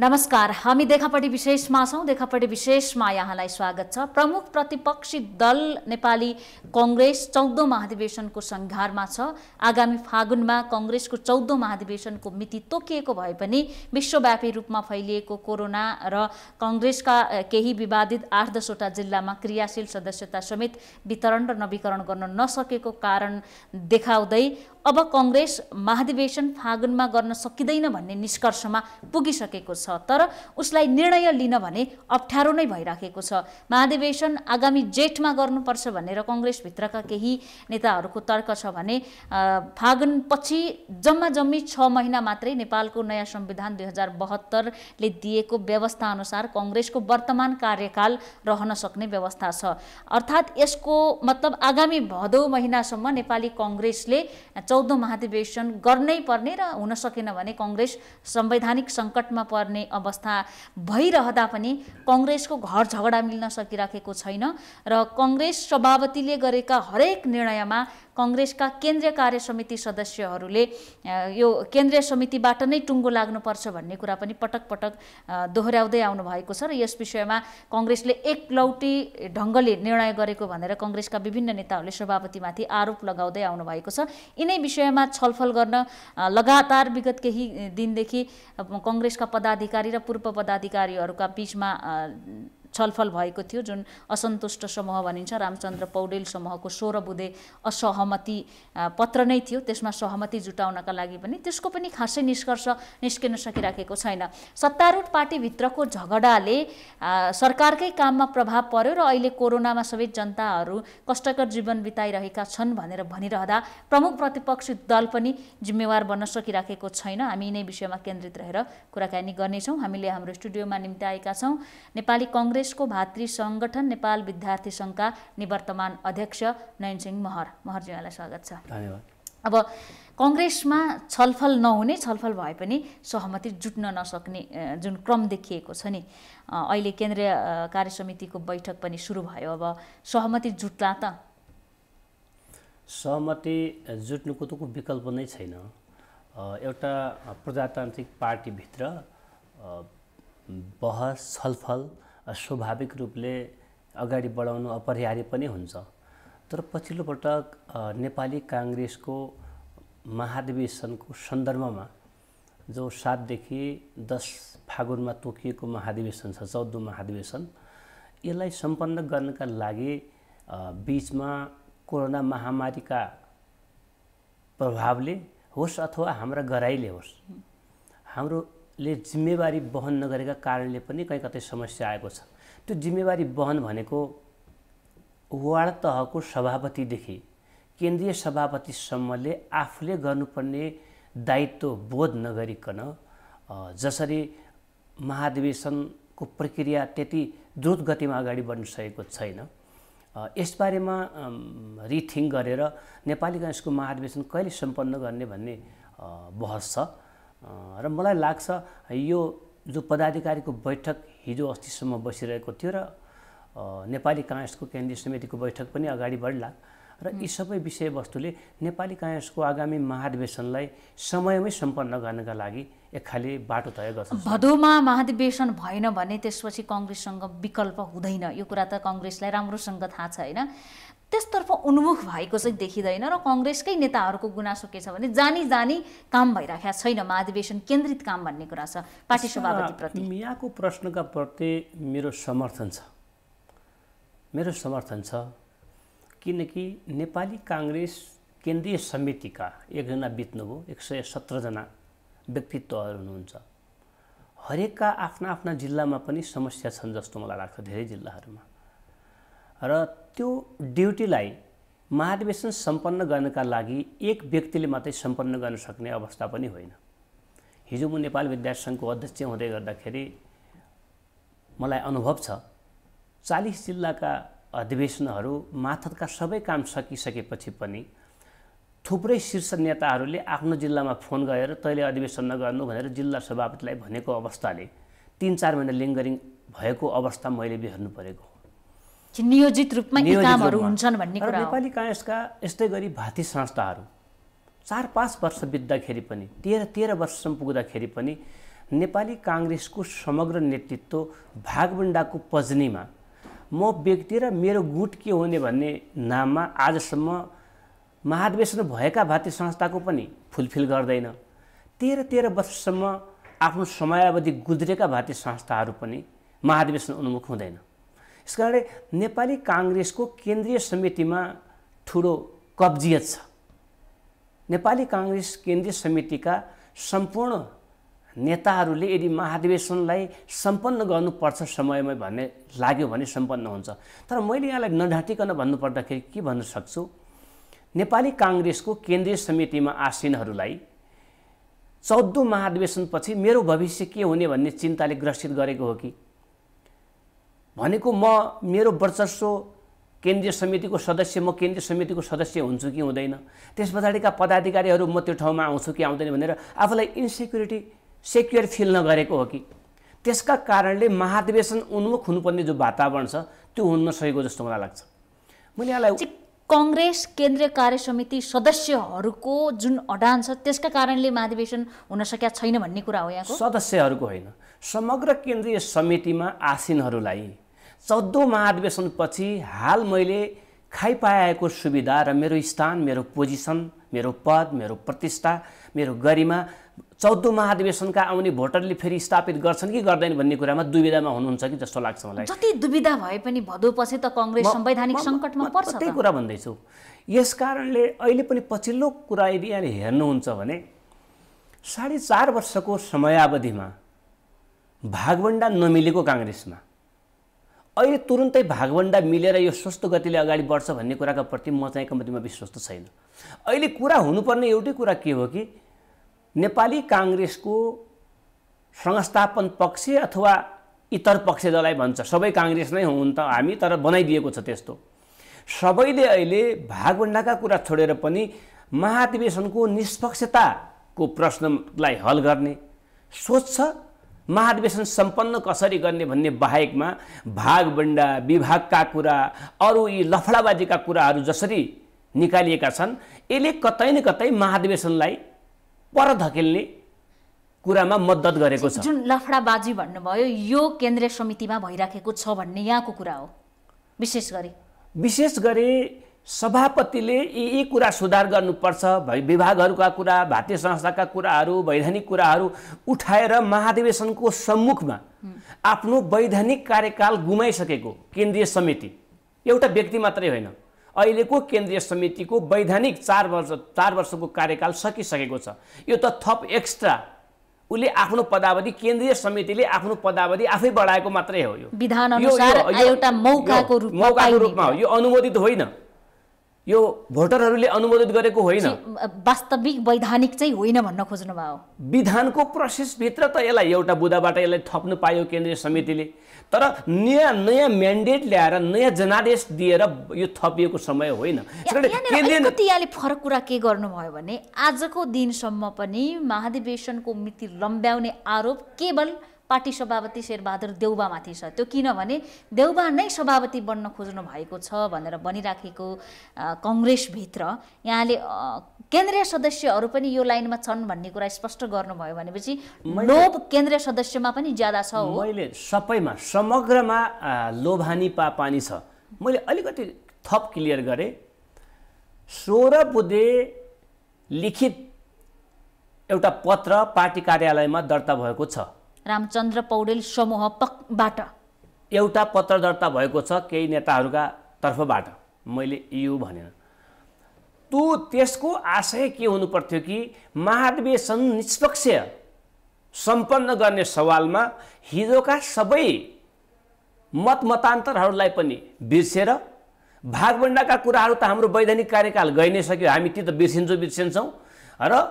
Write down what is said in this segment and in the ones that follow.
नमस्कार हामी देखापट्टि विशेषमा छौँ देखापट्टि विशेषमा यहाँलाई स्वागत छ प्रमुख प्रतिपक्षी दल नेपाली कङ्ग्रेस चौधौँ महाधिवेशनको सङ्घारमा छ आगामी फागुनमा कङ्ग्रेसको चौधौँ महाधिवेशनको मिति तोकिएको भए पनि विश्वव्यापी रूपमा फैलिएको कोरोना र कङ्ग्रेसका केही विवादित आठ दसवटा जिल्लामा क्रियाशील सदस्यता समेत वितरण र नवीकरण गर्न नसकेको कारण देखाउँदै अब कङ्ग्रेस महाधिवेशन फागुनमा गर्न सकिँदैन भन्ने निष्कर्षमा पुगिसकेको छ तर उसलाई निर्णय लिन भने अप्ठ्यारो नै भइराखेको छ महाधिवेशन आगामी जेठमा गर्नुपर्छ भनेर कङ्ग्रेसभित्रका केही नेताहरूको तर्क छ भने फागुनपछि जम्मा जम्मी छ महिना मात्रै नेपालको नयाँ संविधान दुई हजार बहत्तरले दिएको व्यवस्थाअनुसार कङ्ग्रेसको वर्तमान कार्यकाल रहन सक्ने व्यवस्था छ अर्थात् यसको मतलब आगामी भदौ महिनासम्म नेपाली कङ्ग्रेसले चौधौँ महाधिवेशन गर्नै पर्ने र हुन सकेन भने कङ्ग्रेस संवैधानिक सङ्कटमा पर्ने पर्ने अवस्था भइरहँदा पनि कङ्ग्रेसको घर झगडा मिल्न सकिराखेको छैन र कङ्ग्रेस सभापतिले गरेका हरेक निर्णयमा कङ्ग्रेसका केन्द्रीय कार्य समिति सदस्यहरूले यो केन्द्रीय समितिबाट नै टुङ्गो लाग्नुपर्छ भन्ने कुरा पनि पटक पटक दोहोऱ्याउँदै आउनु भएको छ र यस विषयमा कङ्ग्रेसले एकलौटी ढङ्गले निर्णय गरेको भनेर कङ्ग्रेसका विभिन्न नेताहरूले सभापतिमाथि आरोप लगाउँदै आउनु भएको छ यिनै विषयमा छलफल गर्न लगातार विगत केही दिनदेखि कङ्ग्रेसका पदाधिकारी र पूर्व पदाधिकारीहरूका बिचमा छलफल भएको थियो जुन असन्तुष्ट समूह भनिन्छ रामचन्द्र पौडेल समूहको सोह्र बुधे असहमति पत्र नै थियो त्यसमा सहमति जुटाउनका लागि पनि त्यसको पनि खासै निष्कर्ष निस्किन सकिराखेको छैन सत्तारूढ पार्टीभित्रको झगडाले सरकारकै काममा प्रभाव पर्यो र अहिले कोरोनामा सबै जनताहरू कष्टकर जीवन बिताइरहेका छन् भनेर भनिरहँदा प्रमुख प्रतिपक्षी दल पनि जिम्मेवार बन्न सकिराखेको छैन हामी यिनै विषयमा केन्द्रित रहेर कुराकानी गर्नेछौँ हामीले हाम्रो स्टुडियोमा निम्ति आएका छौँ नेपाली कङ्ग्रेस प्रदेशको भातृ सङ्गठन नेपाल विद्यार्थी सङ्घका निवर्तमान अध्यक्ष नयनसिंह महर महरज्यूलाई स्वागत छ धन्यवाद अब कङ्ग्रेसमा छलफल नहुने छलफल भए पनि सहमति जुट्न नसक्ने जुन क्रम देखिएको छ नि अहिले केन्द्रीय कार्य समितिको बैठक पनि सुरु भयो अब सहमति जुट्ला त सहमति जुट्नुको त विकल्प नै छैन एउटा प्रजातान्त्रिक पार्टीभित्र बहस छलफल स्वाभाविक रूपले अगाडि बढाउनु अपरिहार्य पनि हुन्छ तर पछिल्लो पटक नेपाली काङ्ग्रेसको महाधिवेशनको सन्दर्भमा जो सातदेखि दस फागुनमा तोकिएको महाधिवेशन छ चौधौँ महाधिवेशन यसलाई सम्पन्न गर्नका लागि बिचमा कोरोना महामारीका प्रभावले होस् अथवा हाम्रा गराइले होस् हाम्रो ले जिम्मेवारी वहन नगरेका कारणले पनि कहीँ कतै समस्या आएको छ त्यो जिम्मेवारी वहन भनेको वार्ड तहको सभापतिदेखि केन्द्रीय सभापतिसम्मले आफूले गर्नुपर्ने दायित्व बोध नगरिकन जसरी महाधिवेशनको प्रक्रिया त्यति द्रुत गतिमा अगाडि बढ्न सकेको छैन यसबारेमा रिथिङ गरेर नेपाली काङ्ग्रेसको महाधिवेशन कहिले सम्पन्न गर्ने भन्ने बहस छ र मलाई लाग्छ यो जो पदाधिकारीको बैठक हिजो अस्तिसम्म बसिरहेको थियो र नेपाली काङ्ग्रेसको केन्द्रीय समितिको बैठक पनि अगाडि बढ्ला र यी सबै विषयवस्तुले नेपाली काङ्ग्रेसको आगामी महाधिवेशनलाई समयमै सम्पन्न गर्नका लागि एक खाले बाटो तय गर्छ भदौमा महाधिवेशन भएन भने त्यसपछि कङ्ग्रेससँग विकल्प हुँदैन यो कुरा त कङ्ग्रेसलाई राम्रोसँग थाहा छ होइन त्यसतर्फ उन्मुख भएको चाहिँ देखिँदैन र कङ्ग्रेसकै नेताहरूको गुनासो के छ भने जानी जानी काम भइराखेको छैन महाधिवेशन केन्द्रित काम भन्ने कुरा छ पार्टी सभापति यहाँको प्रश्नका प्रति मेरो समर्थन छ मेरो समर्थन छ किनकि नेपाली काङ्ग्रेस केन्द्रीय समितिका एकजना बित्नुभयो एक सय सत्रजना व्यक्तित्वहरू हुनुहुन्छ हरेकका आफ्ना आफ्ना जिल्लामा पनि समस्या छन् जस्तो मलाई लाग्छ धेरै जिल्लाहरूमा र त्यो ड्युटीलाई महाधिवेशन सम्पन्न गर्नका लागि एक व्यक्तिले मात्रै सम्पन्न गर्न सक्ने अवस्था पनि होइन हिजो म नेपाल विद्यार्थी सङ्घको अध्यक्ष हुँदै गर्दाखेरि मलाई अनुभव छ चालिस जिल्लाका अधिवेशनहरू माथतका सबै काम सकिसकेपछि पनि थुप्रै शीर्ष नेताहरूले आफ्नो जिल्लामा फोन गरेर तैँले अधिवेशन नगर्नु भनेर जिल्ला सभापतिलाई भनेको अवस्थाले तिन चार महिना लिङ्गरिङ भएको अवस्था मैले बिहोर्नु परेको नियोजित रूपमा कामहरू हुन्छन् भन्ने कुरा नेपाली काङ्ग्रेसका यस्तै गरी भाती संस्थाहरू चार पाँच वर्ष बित्दाखेरि पनि तेह्र तेह्र वर्षसम्म पुग्दाखेरि पनि नेपाली काङ्ग्रेसको समग्र नेतृत्व भागबन्डाको पजनीमा म व्यक्ति र मेरो गुट के हुने भन्ने नाममा आजसम्म महाधिवेशन भएका भारतीय संस्थाको पनि फुलफिल गर्दैन तेह्र तेह्र वर्षसम्म आफ्नो समयावधि गुज्रेका भारतीय संस्थाहरू पनि महाधिवेशन उन्मुख हुँदैन यस कारणले नेपाली काङ्ग्रेसको केन्द्रीय समितिमा ठुलो कब्जियत छ नेपाली काङ्ग्रेस केन्द्रीय समितिका सम्पूर्ण नेताहरूले यदि महाधिवेशनलाई सम्पन्न गर्नुपर्छ समयमै भन्ने लाग्यो भने सम्पन्न हुन्छ तर मैले यहाँलाई नढाँटिकन भन्नुपर्दाखेरि के भन्न सक्छु नेपाली काङ्ग्रेसको केन्द्रीय समितिमा आसिनहरूलाई चौधौँ महाधिवेशनपछि मेरो भविष्य के हुने भन्ने चिन्ताले ग्रसित गरेको हो कि भनेको म मेरो वर्चस्व केन्द्रीय समितिको सदस्य म केन्द्रीय समितिको सदस्य हुन्छु कि हुँदैन त्यस पछाडिका पदाधिकारीहरू म त्यो ठाउँमा आउँछु कि आउँदैन भनेर आफूलाई इन्सेक्युरिटी सेक्युर फिल नगरेको हो कि त्यसका कारणले महाधिवेशन उन्मुख हुनुपर्ने जो वातावरण छ त्यो हुन नसकेको जस्तो मलाई लाग्छ मैले यहाँलाई कङ्ग्रेस केन्द्रीय कार्य समिति सदस्यहरूको जुन अडान छ त्यसका कारणले महाधिवेशन हुन सकेका छैन भन्ने कुरा हो यहाँ सदस्यहरूको होइन समग्र केन्द्रीय समितिमा आसिनहरूलाई चौधौँ महाधिवेशनपछि हाल मैले खाइपाएको सुविधा र मेरो स्थान मेरो पोजिसन मेरो पद मेरो प्रतिष्ठा मेरो गरिमा चौधौँ महाधिवेशनका आउने भोटरले फेरि स्थापित गर्छन् कि गर्दैन भन्ने कुरामा दुविधामा हुनुहुन्छ कि जस्तो लाग्छ मलाई जति दुविधा भए पनि भदौ पछि त कङ्ग्रेस संवैधानिक सङ्कटमा पर्छ त्यही कुरा भन्दैछु यस कारणले अहिले पनि पछिल्लो कुरा यदि यहाँले हेर्नुहुन्छ भने साढे चार वर्षको समयावधिमा भागवण्डा नमिलेको काङ्ग्रेसमा अहिले तुरुन्तै भागभन्डा मिलेर यो सस्तो गतिले अगाडि बढ्छ भन्ने कुराका प्रति म चाहिँ कम्तीमा विश्वस्त छैन अहिले कुरा हुनुपर्ने एउटै कुरा के हो कि नेपाली काङ्ग्रेसको संस्थापन पक्ष अथवा इतर पक्ष जसलाई भन्छ सबै काङ्ग्रेस नै हुन् त हामी तर बनाइदिएको छ त्यस्तो सबैले अहिले भागभन्डाका कुरा छोडेर पनि महाधिवेशनको निष्पक्षताको प्रश्नलाई हल गर्ने सोच्छ महाधिवेशन सम्पन्न कसरी गर्ने भन्ने बाहेकमा भागबण्डा विभागका कुरा अरू यी लफडाबाजीका कुराहरू जसरी निकालिएका छन् यसले कतै न कतै महाधिवेशनलाई पर धकेल्ने कुरामा मद्दत गरेको छ जुन लफडाबाजी भन्नुभयो यो केन्द्रीय समितिमा भइराखेको छ भन्ने यहाँको कुरा हो विशेष गरी विशेष गरी सभापतिले यी यी कुरा सुधार गर्नुपर्छ विभागहरूका कुरा भारतीय संस्थाका कुराहरू वैधानिक कुराहरू उठाएर महाधिवेशनको सम्मुखमा आफ्नो वैधानिक कार्यकाल गुमाइसकेको केन्द्रीय समिति एउटा व्यक्ति मात्रै होइन अहिलेको केन्द्रीय समितिको वैधानिक चार वर्ष चार वर्षको कार्यकाल सकिसकेको छ यो त थप एक्स्ट्रा उसले आफ्नो पदावधि केन्द्रीय समितिले आफ्नो पदावधि आफै बढाएको मात्रै हो यो विधान मौकाको रूपमा हो यो अनुमोदित होइन यो भोटरहरूले अनुमोदित गरेको होइन वास्तविक वैधानिक चाहिँ होइन भन्न खोज्नुभयो विधानको प्रोसेसभित्र त यसलाई एउटा बुदाबाट यसलाई थप्नु पायो केन्द्रीय समितिले तर नयाँ नयाँ म्यान्डेट ल्याएर नयाँ जनादेश दिएर यो थपिएको समय होइन यहाँले फरक कुरा के गर्नुभयो भने आजको दिनसम्म पनि महाधिवेशनको मिति लम्ब्याउने आरोप केवल पार्टी सभापति शेरबहादुर देउबामाथि छ त्यो किनभने देउबा नै सभापति बन्न खोज्नु भएको छ भनेर बनिराखेको कङ्ग्रेसभित्र यहाँले केन्द्रीय सदस्यहरू पनि यो लाइनमा छन् भन्ने कुरा स्पष्ट गर्नुभयो भनेपछि लोभ केन्द्रीय सदस्यमा पनि ज्यादा छ मैले सबैमा समग्रमा लोभानी पापानी छ मैले अलिकति थप क्लियर गरेँ सोह्र बुधे लिखित एउटा पत्र पार्टी कार्यालयमा दर्ता भएको छ रामचन्द्र पौडेल समूह पबाट एउटा पत्र दर्ता भएको छ केही नेताहरूका तर्फबाट मैले यो भनेन तु त्यसको आशय के हुनु पर्थ्यो कि महाधिवेशन निष्पक्ष सम्पन्न गर्ने सवालमा हिजोका सबै मतमतान्तरहरूलाई पनि बिर्सेर भागवण्डाका कुराहरू त हाम्रो वैधानिक कार्यकाल गइ नै सक्यो हामी ती त बिर्सिन्छौँ बिर्सिन्छौँ र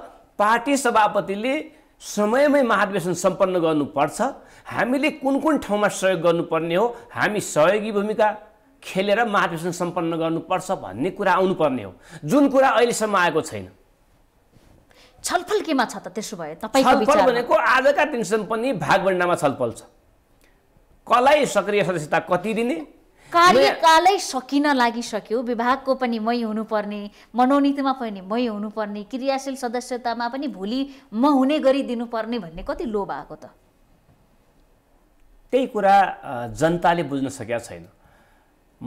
पार्टी सभापतिले समयमै महाधिवेशन सम्पन्न गर्नुपर्छ हामीले कुन कुन ठाउँमा सहयोग गर्नुपर्ने हो हामी सहयोगी भूमिका खेलेर महाधिवेशन सम्पन्न गर्नुपर्छ भन्ने कुरा आउनुपर्ने हो जुन कुरा अहिलेसम्म आएको छैन छलफल केमा छ त त्यसो भए छलफल भनेको आजका दिनसम्म पनि भागभन्डामा छलफल छ कसलाई सक्रिय सदस्यता कति दिने कार्यकालै सकिन लागिसक्यो विभागको पनि मै हुनुपर्ने मनोनीतिमा पनि मै हुनुपर्ने क्रियाशील सदस्यतामा पनि भोलि म हुने गरी दिनुपर्ने भन्ने कति लोभ आएको त त्यही कुरा जनताले बुझ्न सकेका छैन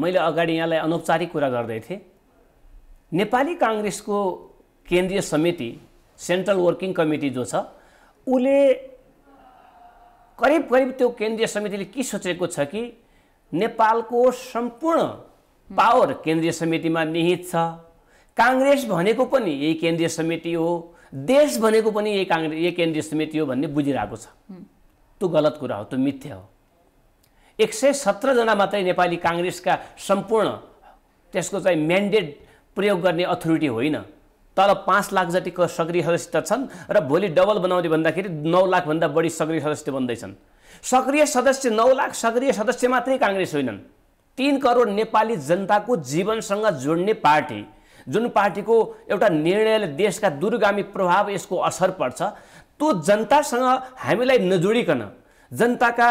मैले अगाडि यहाँलाई अनौपचारिक कुरा गर्दै थिएँ नेपाली काङ्ग्रेसको केन्द्रीय समिति सेन्ट्रल वर्किङ कमिटी जो छ उसले करिब करिब त्यो केन्द्रीय समितिले के सोचेको छ कि नेपालको सम्पूर्ण पावर केन्द्रीय समितिमा निहित छ काङ्ग्रेस भनेको पनि यही केन्द्रीय समिति हो देश भनेको पनि यही काङ्ग्रेस यही केन्द्रीय समिति हो भन्ने बुझिरहेको छ त्यो गलत कुरा हो त्यो मिथ्या हो एक सय सत्रजना मात्रै नेपाली काङ्ग्रेसका सम्पूर्ण त्यसको चाहिँ म्यान्डेट प्रयोग गर्ने अथोरिटी होइन तर पाँच लाख जतिको सक्रिय सदस्य छन् र भोलि डबल बनाउने भन्दाखेरि नौ लाखभन्दा बढी सक्रिय सदस्य बन्दैछन् सक्रिय सदस्य नौ लाख सक्रिय सदस्य मात्रै काङ्ग्रेस होइनन् तिन करोड नेपाली जनताको जीवनसँग जोड्ने पार्टी जुन पार्टीको एउटा निर्णयले देशका दुर्गामी प्रभाव यसको असर पर्छ त्यो जनतासँग हामीलाई नजोडिकन जनताका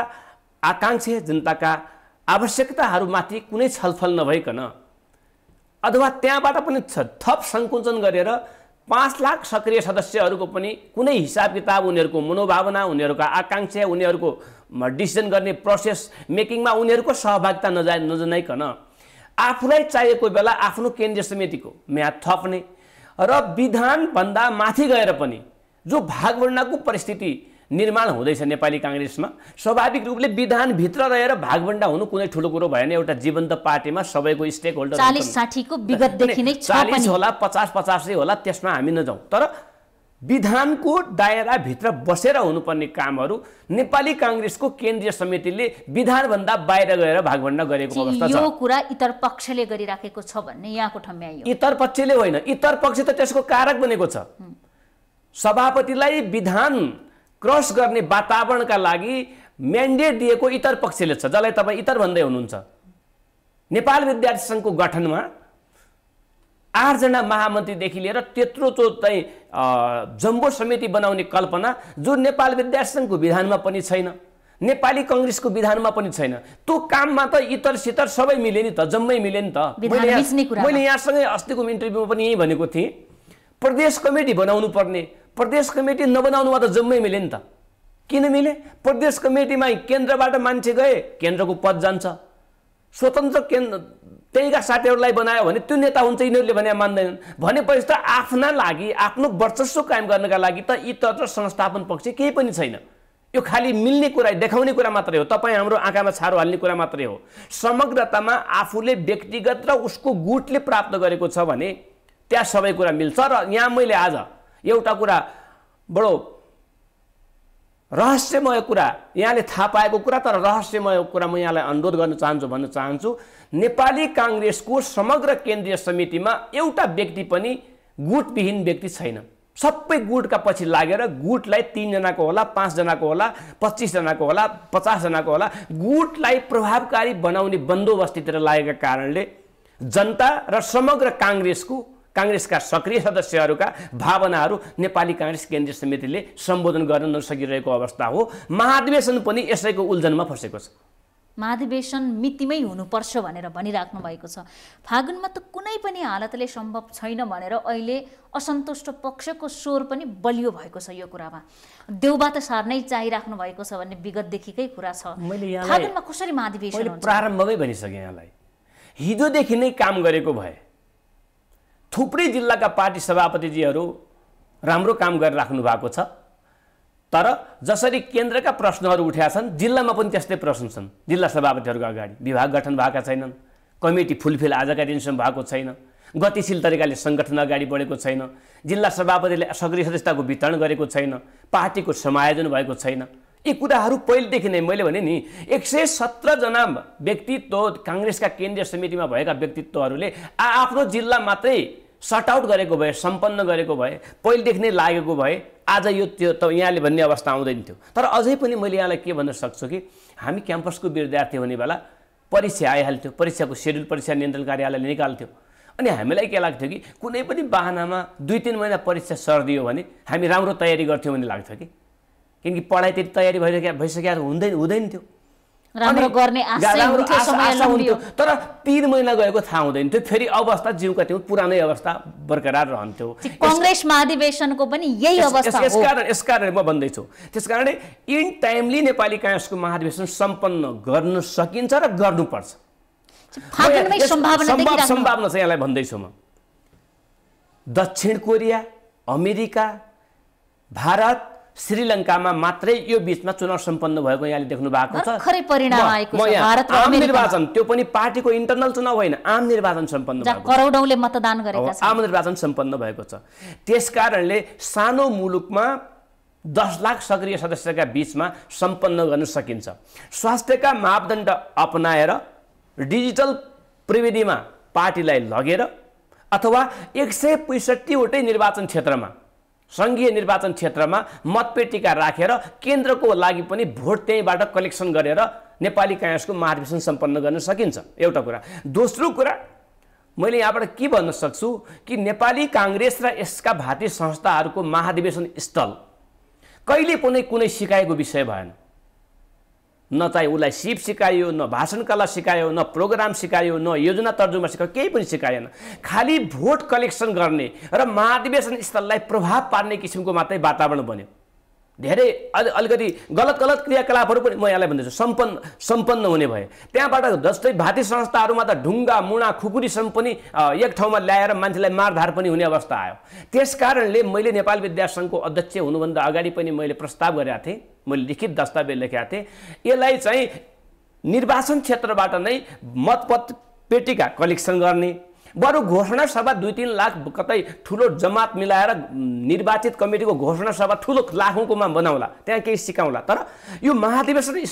आकाङ्क्षा जनताका आवश्यकताहरूमाथि कुनै छलफल नभइकन अथवा त्यहाँबाट पनि थप सङ्कुचन गरेर पाँच लाख सक्रिय सदस्यहरूको पनि कुनै हिसाब किताब उनीहरूको मनोभावना उनीहरूको आकाङ्क्षा उनीहरूको डिसिजन गर्ने प्रोसेस मेकिङमा उनीहरूको सहभागिता नजा नजनाइकन आफूलाई चाहिएको बेला आफ्नो केन्द्रीय समितिको म्याद थप्ने र विधानभन्दा माथि गएर पनि जो भागभन्डाको परिस्थिति निर्माण हुँदैछ नेपाली काङ्ग्रेसमा स्वाभाविक रूपले विधानभित्र रहेर भागभन्डा हुनु कुनै ठुलो कुरो भएन एउटा जीवन्त पार्टीमा सबैको स्टेक होल्डर चालिस साठीको विगतदेखि नै चालिस होला पचास पचासै होला त्यसमा हामी नजाउँ तर विधानको दायराभित्र बसेर हुनुपर्ने कामहरू नेपाली काङ्ग्रेसको केन्द्रीय समितिले विधानभन्दा बाहिर गएर भागभन्डा गरेको अवस्था छ यो कुरा इतर पक्षले गरिराखेको छ भन्ने यहाँको ठम्याइयो इतर पक्षले होइन इतर पक्ष त त्यसको कारक बनेको छ सभापतिलाई विधान क्रस गर्ने वातावरणका लागि म्यान्डेट दिएको इतर पक्षले छ जसलाई तपाईँ इतर भन्दै हुनुहुन्छ नेपाल विद्यार्थी सङ्घको गठनमा आठजना महामन्त्रीदेखि लिएर त्यत्रो चो चाहिँ जम्बो समिति बनाउने कल्पना जो नेपाल विद्यार्थी सङ्घको विधानमा पनि छैन नेपाली कङ्ग्रेसको विधानमा पनि छैन त्यो काममा त इतर सितर सबै मिले नि त जम्मै मिले नि त मैले यहाँसँगै अस्तिको इन्टरभ्यूमा पनि यहीँ भनेको थिएँ प्रदेश कमिटी बनाउनु पर्ने प्रदेश कमिटी नबनाउनुमा त जम्मै मिले नि त किन मिले प्रदेश कमिटीमा केन्द्रबाट मान्छे गए केन्द्रको पद जान्छ स्वतन्त्र केन्द्र त्यहीका साथीहरूलाई बनायो भने त्यो नेता हुन्छ यिनीहरूले भने मान्दैनन् भनेपछि त आफ्ना लागि आफ्नो वर्चस्व कायम गर्नका लागि त यी तत्र संस्थापन पक्ष केही पनि छैन यो खालि मिल्ने कुरा देखाउने कुरा मात्रै हो तपाईँ हाम्रो आँखामा छारो हाल्ने कुरा मात्रै हो समग्रतामा आफूले व्यक्तिगत र उसको गुटले प्राप्त गरेको छ भने त्यहाँ सबै कुरा मिल्छ र यहाँ मैले आज एउटा कुरा बडो रहस्यमय कुरा यहाँले थाहा पाएको कुरा तर रहस्यमय कुरा म यहाँलाई अनुरोध गर्न चाहन्छु भन्न चाहन्छु नेपाली काङ्ग्रेसको समग्र केन्द्रीय समितिमा एउटा व्यक्ति पनि गुटविहीन व्यक्ति छैन सबै गुटका पछि लागेर गुटलाई तिनजनाको होला पाँचजनाको होला पच्चिसजनाको होला पचासजनाको होला गुटलाई प्रभावकारी बनाउने बन्दोबस्तीतिर लागेका कारणले जनता र समग्र काङ्ग्रेसको काङ्ग्रेसका सक्रिय सदस्यहरूका भावनाहरू नेपाली काङ्ग्रेस केन्द्रीय समितिले सम्बोधन गर्न नसकिरहेको अवस्था हो महाधिवेशन पनि यसैको उल्झनमा फँसेको छ महाधिवेशन मितिमै हुनुपर्छ भनेर भनिराख्नु भएको छ फागुनमा त कुनै पनि हालतले सम्भव छैन भनेर अहिले असन्तुष्ट पक्षको स्वर पनि बलियो भएको छ यो कुरामा देउबा त सार्नै चाहिराख्नु भएको छ भन्ने विगतदेखिकै कुरा छ फागुनमा कसरी महाधिवेशन प्रारम्भमै भनिसकेँ यहाँलाई हिजोदेखि नै काम गरेको भए थुप्रै जिल्लाका पार्टी सभापतिजीहरू राम्रो काम गरिराख्नु भएको छ तर जसरी केन्द्रका प्रश्नहरू उठेका छन् जिल्लामा पनि त्यस्तै प्रश्न छन् जिल्ला सभापतिहरूको अगाडि विभाग गठन भएका छैनन् कमिटी फुलफिल आजका दिनसम्म भएको छैन गतिशील तरिकाले सङ्गठन अगाडि बढेको छैन जिल्ला सभापतिले सक्रिय सदस्यताको वितरण गरेको छैन पार्टीको समायोजन भएको छैन यी कुराहरू पहिलेदेखि नै मैले भने नि एक सय सत्रजना व्यक्तित्व काङ्ग्रेसका केन्द्रीय समितिमा भएका व्यक्तित्वहरूले आ आफ्नो जिल्ला मात्रै सर्ट आउट गरेको भए सम्पन्न गरेको भए पहिलेदेखि नै लागेको भए आज यो त्यो त यहाँले भन्ने अवस्था आउँदैन थियो तर अझै पनि मैले यहाँलाई के भन्न सक्छु कि हामी क्याम्पसको विद्यार्थी हुने बेला परीक्षा आइहाल्थ्यो परीक्षाको सेड्युल परीक्षा नियन्त्रण कार्यालयले निकाल्थ्यो अनि हामीलाई के लाग्थ्यो कि कुनै पनि बाहनामा दुई तिन महिना परीक्षा सर्दियो भने हामी राम्रो तयारी गर्थ्यौँ भन्ने लाग्थ्यो कि किनकि पढाइ त्यति तयारी भइसक्यो भइसकेको हुँदैन हुँदैन थियो राम्रो गर्ने तर तिन महिना गएको थाहा हुँदैन थियो फेरि अवस्था जिउका त्यो पुरानै अवस्था बरकरार रहन्थ्यो कङ्ग्रेस महाधिवेशनको पनि यही अवस्था यसकारण यसकारण म भन्दैछु त्यस कारणले इन टाइमली नेपाली काङ्ग्रेसको महाधिवेशन सम्पन्न गर्न सकिन्छ र गर्नुपर्छ सम्भावना छ यहाँलाई भन्दैछु म दक्षिण कोरिया अमेरिका भारत श्रीलङ्कामा मात्रै यो बिचमा चुनाव सम्पन्न भएको यहाँले देख्नु भएको छ आम निर्वाचन त्यो पनि पार्टीको इन्टरनल चुनाव होइन आम निर्वाचन सम्पन्न करोडौँले मतदान गरेको आम निर्वाचन सम्पन्न भएको छ त्यसकारणले सानो मुलुकमा दस लाख सक्रिय सदस्यका बिचमा सम्पन्न गर्न सकिन्छ स्वास्थ्यका मापदण्ड अपनाएर डिजिटल प्रविधिमा पार्टीलाई लगेर अथवा एक सय पैँसठीवटै निर्वाचन क्षेत्रमा सङ्घीय निर्वाचन क्षेत्रमा मतपेटिका राखेर केन्द्रको लागि पनि भोट त्यहीँबाट कलेक्सन गरेर नेपाली काङ्ग्रेसको महाधिवेशन सम्पन्न गर्न सकिन्छ एउटा कुरा दोस्रो कुरा मैले यहाँबाट के भन्न सक्छु कि नेपाली काङ्ग्रेस र यसका भारतीय संस्थाहरूको महाधिवेशन स्थल कहिले पनि कुनै सिकाएको विषय भएन न चाहिँ उसलाई सिप सिकायो न भाषण कला सिकायो न प्रोग्राम सिकायो न योजना तर्जुमा सिकायो केही पनि सिकाएन खालि भोट कलेक्सन गर्ने र महाधिवेशन स्थललाई प्रभाव पार्ने किसिमको मात्रै वातावरण बन्यो धेरै अलि अलिकति गलत गलत क्रियाकलापहरू पनि म यहाँलाई भन्दैछु सम्पन्न सम्पन्न हुने भए त्यहाँबाट जस्तै भाती संस्थाहरूमा त ढुङ्गा मुना खुकुरीसम्म पनि एक ठाउँमा ल्याएर मान्छेलाई मारधार पनि हुने अवस्था आयो त्यस कारणले मैले नेपाल विद्यासङ्घको अध्यक्ष हुनुभन्दा अगाडि पनि मैले प्रस्ताव गरेका थिएँ मैले लिखित दस्तावेज लेखेका थिएँ यसलाई चाहिँ निर्वाचन क्षेत्रबाट नै मतपत पेटिका कलेक्सन गर्ने बरु घोषणा सभा दुई तिन लाख कतै ठुलो जमात मिलाएर निर्वाचित कमिटीको घोषणा सभा ठुलो लाखौँकोमा बनाउला त्यहाँ केही सिकाउला तर यो महाधिवेशन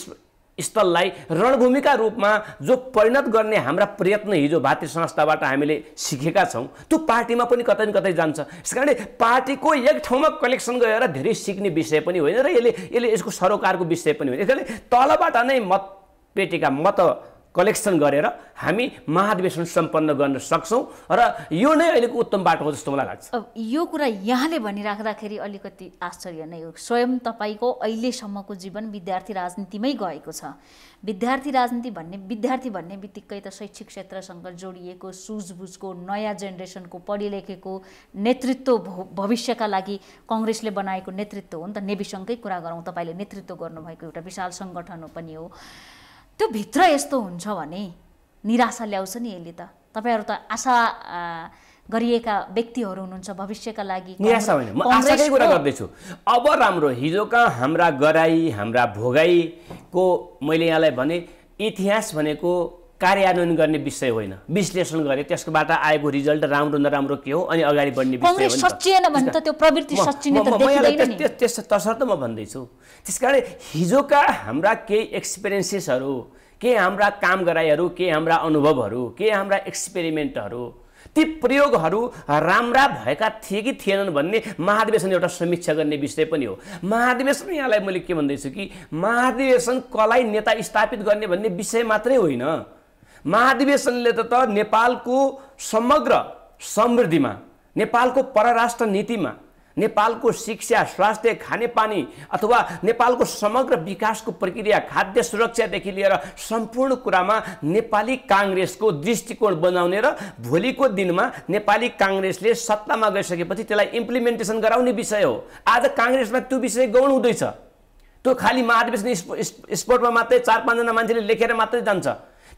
स्थललाई रणभूमिका रूपमा जो परिणत गर्ने हाम्रा प्रयत्न हिजो भारतीय संस्थाबाट हामीले सिकेका छौँ त्यो पार्टीमा पनि कतै न कतै जान्छ त्यस कारणले पार्टीको एक ठाउँमा कलेक्सन गएर धेरै सिक्ने विषय पनि होइन र यसले यसले यसको सरोकारको विषय पनि होइन यसले तलबाट नै मतपेटिका मत कलेक्सन गरेर हामी महाधिवेशन सम्पन्न गर्न सक्छौँ र यो नै अहिलेको उत्तम बाटो हो जस्तो मलाई लाग्छ अब यो कुरा यहाँले भनिराख्दाखेरि अलिकति आश्चर्य नै हो स्वयं तपाईँको अहिलेसम्मको जीवन विद्यार्थी राजनीतिमै गएको छ विद्यार्थी राजनीति भन्ने विद्यार्थी भन्ने बित्तिकै त शैक्षिक क्षेत्रसँग जोडिएको सुझबुझको नयाँ जेनेरेसनको पढे लेखेको नेतृत्व भविष्यका लागि कङ्ग्रेसले बनाएको नेतृत्व हो नि त नेविसँगै कुरा गरौँ तपाईँले नेतृत्व गर्नुभएको एउटा विशाल सङ्गठन पनि हो त्यो भित्र यस्तो हुन्छ भने निराशा ल्याउँछ नि यसले त तपाईँहरू त आशा गरिएका व्यक्तिहरू हुनुहुन्छ भविष्यका लागि निराशा होइन म आशाकै कुरा गर्दैछु अब राम्रो हिजोका हाम्रा गराई हाम्रा भोगाईको मैले यहाँलाई भने इतिहास भनेको कार्यान्वयन गर्ने विषय होइन विश्लेषण गरे त्यसकोबाट आएको रिजल्ट राम्रो नराम्रो के हो अनि अगाडि बढ्ने विषय तसर्थ म भन्दैछु त्यस कारण हिजोका हाम्रा केही एक्सपिरियन्सेसहरू केही हाम्रा काम गराइहरू केही हाम्रा अनुभवहरू केही हाम्रा एक्सपेरिमेन्टहरू ती प्रयोगहरू राम्रा भएका थिए कि थिएनन् भन्ने महाधिवेशन एउटा समीक्षा गर्ने विषय पनि हो महाधिवेशन यहाँलाई मैले के भन्दैछु कि महाधिवेशन कलाई नेता स्थापित गर्ने भन्ने विषय मात्रै होइन महाधिवेशनले त त नेपालको समग्र समृद्धिमा नेपालको परराष्ट्र नीतिमा नेपालको शिक्षा स्वास्थ्य खानेपानी अथवा नेपालको समग्र विकासको प्रक्रिया खाद्य सुरक्षादेखि लिएर सम्पूर्ण कुरामा नेपाली काङ्ग्रेसको दृष्टिकोण बनाउने र भोलिको दिनमा नेपाली काङ्ग्रेसले सत्तामा गइसकेपछि त्यसलाई इम्प्लिमेन्टेसन गराउने विषय हो आज काङ्ग्रेसमा त्यो विषय गौण हुँदैछ त्यो खालि महाधिवेशन स्पोर्टमा मात्रै चार पाँचजना मान्छेले लेखेर मात्रै जान्छ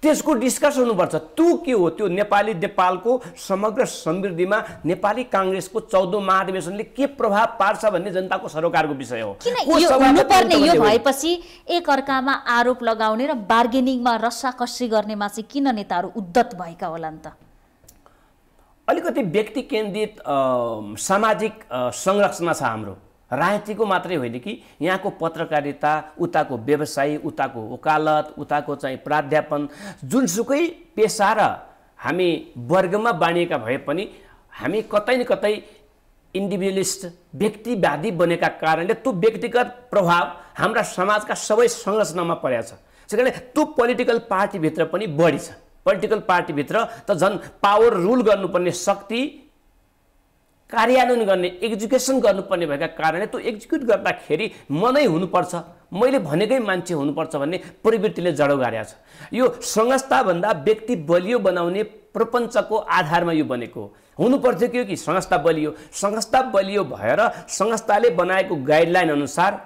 त्यसको डिस्कस हुनुपर्छ त्यो के हो त्यो नेपाली नेपालको समग्र समृद्धिमा नेपाली काङ्ग्रेसको चौधौँ महाधिवेशनले के प्रभाव पार्छ भन्ने जनताको सरोकारको विषय हो यो भएपछि एक अर्कामा आरोप लगाउने र बार्गेनिङमा रस्साकसी गर्नेमा चाहिँ किन नेताहरू उद्धत भएका होला नि त अलिकति व्यक्ति केन्द्रित सामाजिक संरचना छ हाम्रो राजनीतिको मात्रै होइन कि यहाँको पत्रकारिता उताको व्यवसाय उताको वकालत उताको चाहिँ प्राध्यापन जुनसुकै पेसा र हामी वर्गमा बाँडिएका भए पनि हामी कतै न कतै इन्डिभिजुअलिस्ट व्यक्तिवादी बनेका कारणले त्यो व्यक्तिगत प्रभाव हाम्रा समाजका सबै संरचनामा परेको छ त्यस कारणले त्यो पोलिटिकल पार्टीभित्र पनि बढी छ पोलिटिकल पार्टीभित्र त झन् पावर रुल गर्नुपर्ने शक्ति कार्यान्वयन गर्ने एक्जुकेसन गर्नुपर्ने भएका कारणले त्यो एक्जिक्युट गर्दाखेरि मनै हुनुपर्छ मैले भनेकै मान्छे हुनुपर्छ भन्ने प्रवृत्तिले जडो गरेका छ यो संस्थाभन्दा व्यक्ति बलियो बनाउने प्रपञ्चको आधारमा यो बनेको हुनुपर्थ्यो कि कि संस्था बलियो संस्था बलियो भएर संस्थाले बनाएको गाइडलाइन अनुसार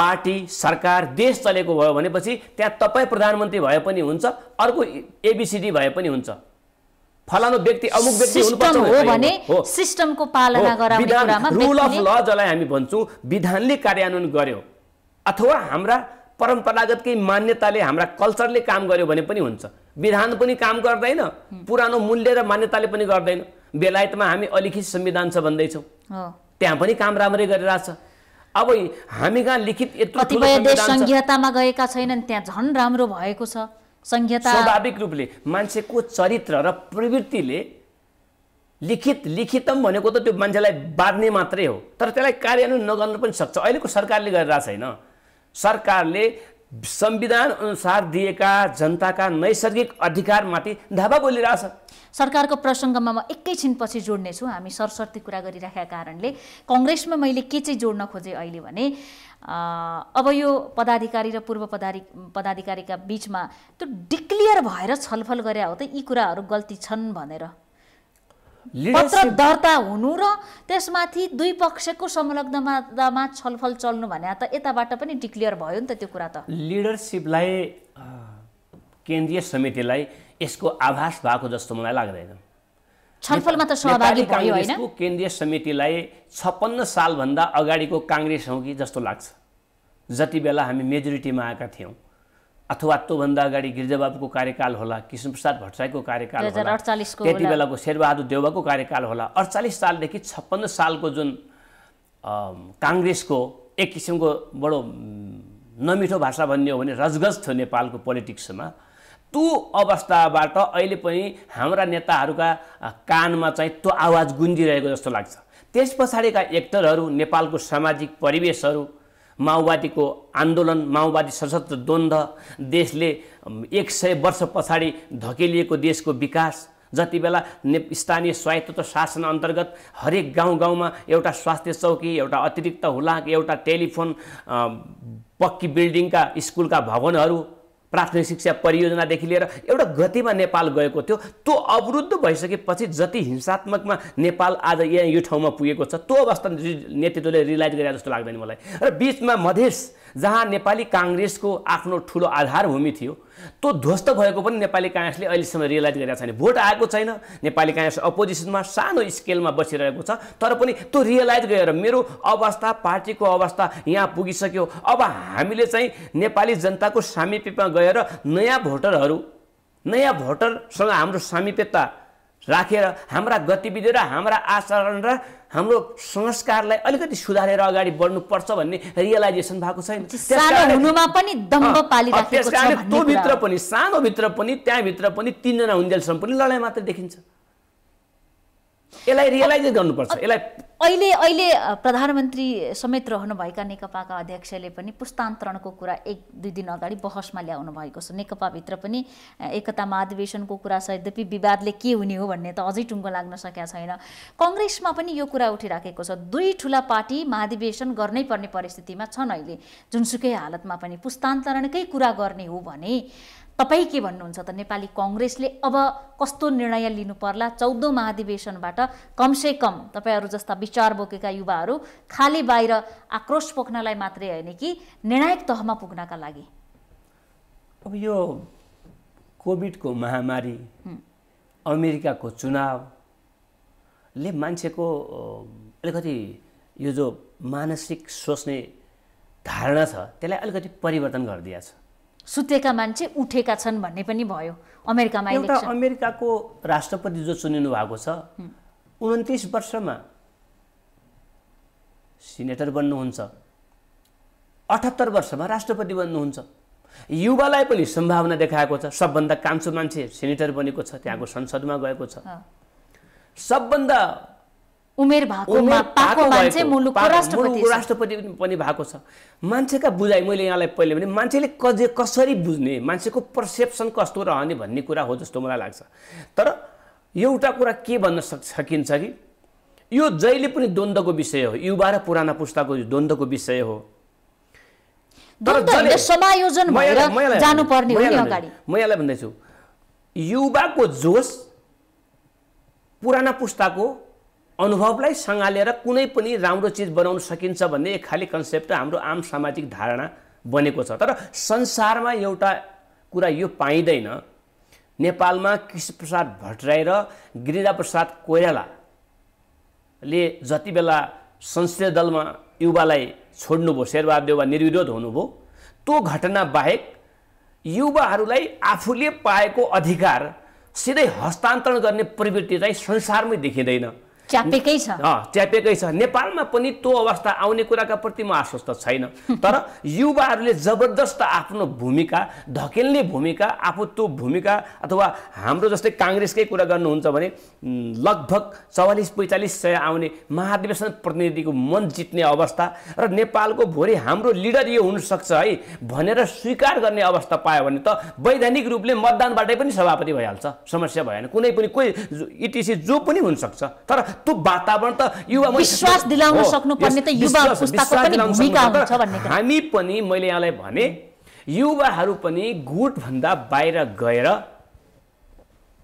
पार्टी सरकार देश चलेको भयो भनेपछि त्यहाँ तपाईँ प्रधानमन्त्री भए पनि हुन्छ अर्को एबिसिडी भए पनि हुन्छ फलानु व्यक्ति अमुक व्यक्ति हो भने सिस्टमको पालना रुल अफ ल जसलाई हामी भन्छौँ विधानले कार्यान्वयन गर्यो अथवा हाम्रा परम्परागत केही मान्यताले हाम्रा कल्चरले काम गर्यो भने पनि हुन्छ विधान पनि काम गर्दैन पुरानो मूल्य र मान्यताले पनि गर्दैन बेलायतमा हामी अलिखित संविधान छ भन्दैछौँ त्यहाँ पनि काम राम्रै गरिरहेछ अब हामी कहाँ लिखित यत्रो गएका छैनन् त्यहाँ झन् राम्रो भएको छ स्वाभाविक रूपले मान्छेको चरित्र र प्रवृत्तिले लिखित लिखितम भनेको त त्यो मान्छेलाई बाँध्ने मात्रै हो तर त्यसलाई कार्यान्वयन नगर्नु पनि सक्छ अहिलेको सरकारले गरिरहेको छैन सरकारले संविधान अनुसार दिएका जनताका नैसर्गिक अधिकारमाथि धावा बोलिरहेछ सरकारको प्रसङ्गमा म एकैछिनपछि जोड्नेछु हामी सरस्वती कुरा गरिराखेका कारणले कङ्ग्रेसमा मैले के चाहिँ जोड्न खोजेँ अहिले भने अब यो पदाधिकारी र पूर्व पदाधि पदाधिकारीका बिचमा त्यो डिक्लियर भएर छलफल गरे हो त यी कुराहरू गल्ती छन् भनेर पत्र दर्ता हुनु र त्यसमाथि दुई पक्षको संलग्नमा छलफल चल्नु भने त यताबाट पनि डिक्लियर भयो नि त त्यो कुरा त लिडरसिपलाई केन्द्रीय समितिलाई यसको आभास भएको जस्तो मलाई लाग्दैन छलफलमा त सहभागी भयो होइन केन्द्रीय समितिलाई छप्पन्न सालभन्दा अगाडिको काङ्ग्रेस हो कि जस्तो लाग्छ जति बेला हामी मेजोरिटीमा आएका थियौँ अथवा त्योभन्दा अगाडि गिरिजाबाबुको कार्यकाल होला कृष्णप्रसाद भट्टराईको कार्यकाल होला त्यति बेलाको शेरबहादुर देवबाको कार्यकाल होला अडचालिस सालदेखि छप्पन्न सालको जुन काङ्ग्रेसको एक किसिमको बडो नमिठो भाषा भन्ने हो भने रजगज थियो नेपालको पोलिटिक्समा त्यो अवस्थाबाट अहिले पनि हाम्रा नेताहरूका कानमा चाहिँ त्यो आवाज गुन्जिरहेको जस्तो लाग्छ त्यस पछाडिका एक्टरहरू नेपालको सामाजिक परिवेशहरू माओवादीको आन्दोलन माओवादी सशस्त्र द्वन्द्व देशले एक सय वर्ष पछाडि धकेलिएको देशको विकास जति बेला ने स्थानीय स्वायत्त शासन अन्तर्गत हरेक गाउँ गाउँमा एउटा स्वास्थ्य चौकी एउटा अतिरिक्त हुलाक एउटा टेलिफोन पक्की बिल्डिङका स्कुलका भवनहरू प्राथमिक शिक्षा परियोजनादेखि लिएर एउटा गतिमा नेपाल गएको थियो त्यो अवरुद्ध भइसकेपछि जति हिंसात्मकमा नेपाल आज यहाँ यो ठाउँमा पुगेको छ त्यो अवस्था नेतृत्वले रियलाइज गरे जस्तो लाग्दैन मलाई र बिचमा मधेस जहाँ नेपाली काङ्ग्रेसको आफ्नो ठुलो आधारभूमि थियो त्यो ध्वस्त भएको पनि नेपाली काङ्ग्रेसले अहिलेसम्म रियलाइज गरेका छैन भोट आएको छैन नेपाली काङ्ग्रेस अपोजिसनमा सानो स्केलमा बसिरहेको छ तर पनि त्यो रियलाइज गरेर मेरो अवस्था पार्टीको अवस्था यहाँ पुगिसक्यो अब हामीले चाहिँ नेपाली जनताको सामिप्यमा गएर नयाँ भोटरहरू नयाँ भोटरसँग हाम्रो सामिप्यता राखेर हाम्रा गतिविधि र हाम्रा आचरण र हाम्रो संस्कारलाई अलिकति सुधारेर अगाडि बढ्नुपर्छ भन्ने रियलाइजेसन भएको छैन त्यसकारण त्योभित्र पनि सानोभित्र पनि त्यहाँभित्र पनि तिनजना हुन्जेलसम्म पनि लडाइँ मात्र देखिन्छ यसलाई रियलाइज गर्नुपर्छ यसलाई अहिले अहिले प्रधानमन्त्री समेत रहनुभएका नेकपाका अध्यक्षले पनि पुस्तान्तरणको कुरा एक दुई दिन अगाडि बहसमा ल्याउनु भएको छ नेकपाभित्र पनि एकता महाधिवेशनको कुरा छ यद्यपि विवादले के हुने हो भन्ने त अझै टुङ्गो लाग्न सकेका छैन कङ्ग्रेसमा पनि यो कुरा उठिराखेको छ दुई ठुला पार्टी महाधिवेशन गर्नै पर्ने परिस्थितिमा छन् अहिले जुनसुकै हालतमा पनि पुस्तान्तरणकै कुरा गर्ने हो भने तपाईँ के भन्नुहुन्छ त नेपाली कङ्ग्रेसले अब कस्तो निर्णय लिनु पर्ला चौधौँ महाधिवेशनबाट कमसे कम, तपाईँहरू जस्ता विचार बोकेका युवाहरू खाली बाहिर आक्रोश पोख्नलाई मात्रै होइन कि निर्णायक तहमा पुग्नका लागि अब यो कोभिडको महामारी अमेरिकाको चुनावले मान्छेको अलिकति यो जो मानसिक सोच्ने धारणा छ त्यसलाई अलिकति परिवर्तन गरिदिएछ सुतेका मान्छे उठेका छन् भन्ने पनि भयो अमेरिकामा एउटा अमेरिकाको राष्ट्रपति जो चुनिनु भएको छ उन्तिस वर्षमा सिनेटर बन्नुहुन्छ अठहत्तर वर्षमा राष्ट्रपति बन्नुहुन्छ युवालाई पनि सम्भावना देखाएको छ सबभन्दा कान्छो मान्छे सिनेटर बनेको छ त्यहाँको संसदमा गएको छ सबभन्दा उमेर भएको मान्छे मुलुकको राष्ट्रपति पनि भएको छ मान्छेका बुझाइ मैले यहाँलाई पहिले भने मान्छेले कजे कसरी बुझ्ने मान्छेको पर्सेप्सन कस्तो रहने भन्ने कुरा हो जस्तो मलाई लाग्छ तर एउटा कुरा के भन्न सक सकिन्छ कि यो जहिले पनि द्वन्द्वको विषय हो युवा र पुराना पुस्ताको द्वन्द्वको विषय हो समायोजन जानुपर्ने म यहाँलाई भन्दैछु युवाको जोस पुराना पुस्ताको अनुभवलाई सँगालेर कुनै पनि राम्रो चिज बनाउन सकिन्छ भन्ने एक खालि कन्सेप्ट हाम्रो आम सामाजिक धारणा बनेको छ तर संसारमा एउटा कुरा यो पाइँदैन नेपालमा कृष्णप्रसाद भट्टराई र गिरिजाप्रसाद कोइरालाले जति बेला संसदीय दलमा युवालाई छोड्नुभयो शेरबहादुर देवा निर्विरोध हुनुभयो त्यो घटना बाहेक युवाहरूलाई आफूले पाएको अधिकार सिधै हस्तान्तरण गर्ने प्रवृत्ति चाहिँ संसारमै देखिँदैन च्यापेकै छ च्यापेकै छ नेपालमा पनि त्यो अवस्था आउने कुराका प्रति म आश्वस्त छैन तर युवाहरूले जबरजस्त आफ्नो भूमिका धकेल्ने भूमिका आफू त्यो भूमिका अथवा हाम्रो जस्तै काङ्ग्रेसकै कुरा गर्नुहुन्छ भने लगभग चौवालिस पैँचालिस सय आउने महाधिवेशन प्रतिनिधिको मन जित्ने अवस्था र नेपालको भोलि हाम्रो लिडर यो हुनसक्छ है भनेर स्वीकार गर्ने अवस्था पायो भने त वैधानिक रूपले मतदानबाटै पनि सभापति भइहाल्छ समस्या भएन कुनै पनि कोही इटिसी जो पनि हुनसक्छ तर त्यो वातावरण त युवा विश्वास दिलाउन सक्नुपर्ने त युवा पुस्ताको पनि भूमिका हुन्छ भन्ने हामी पनि मैले यहाँलाई भने युवाहरू पनि गुटभन्दा बाहिर गएर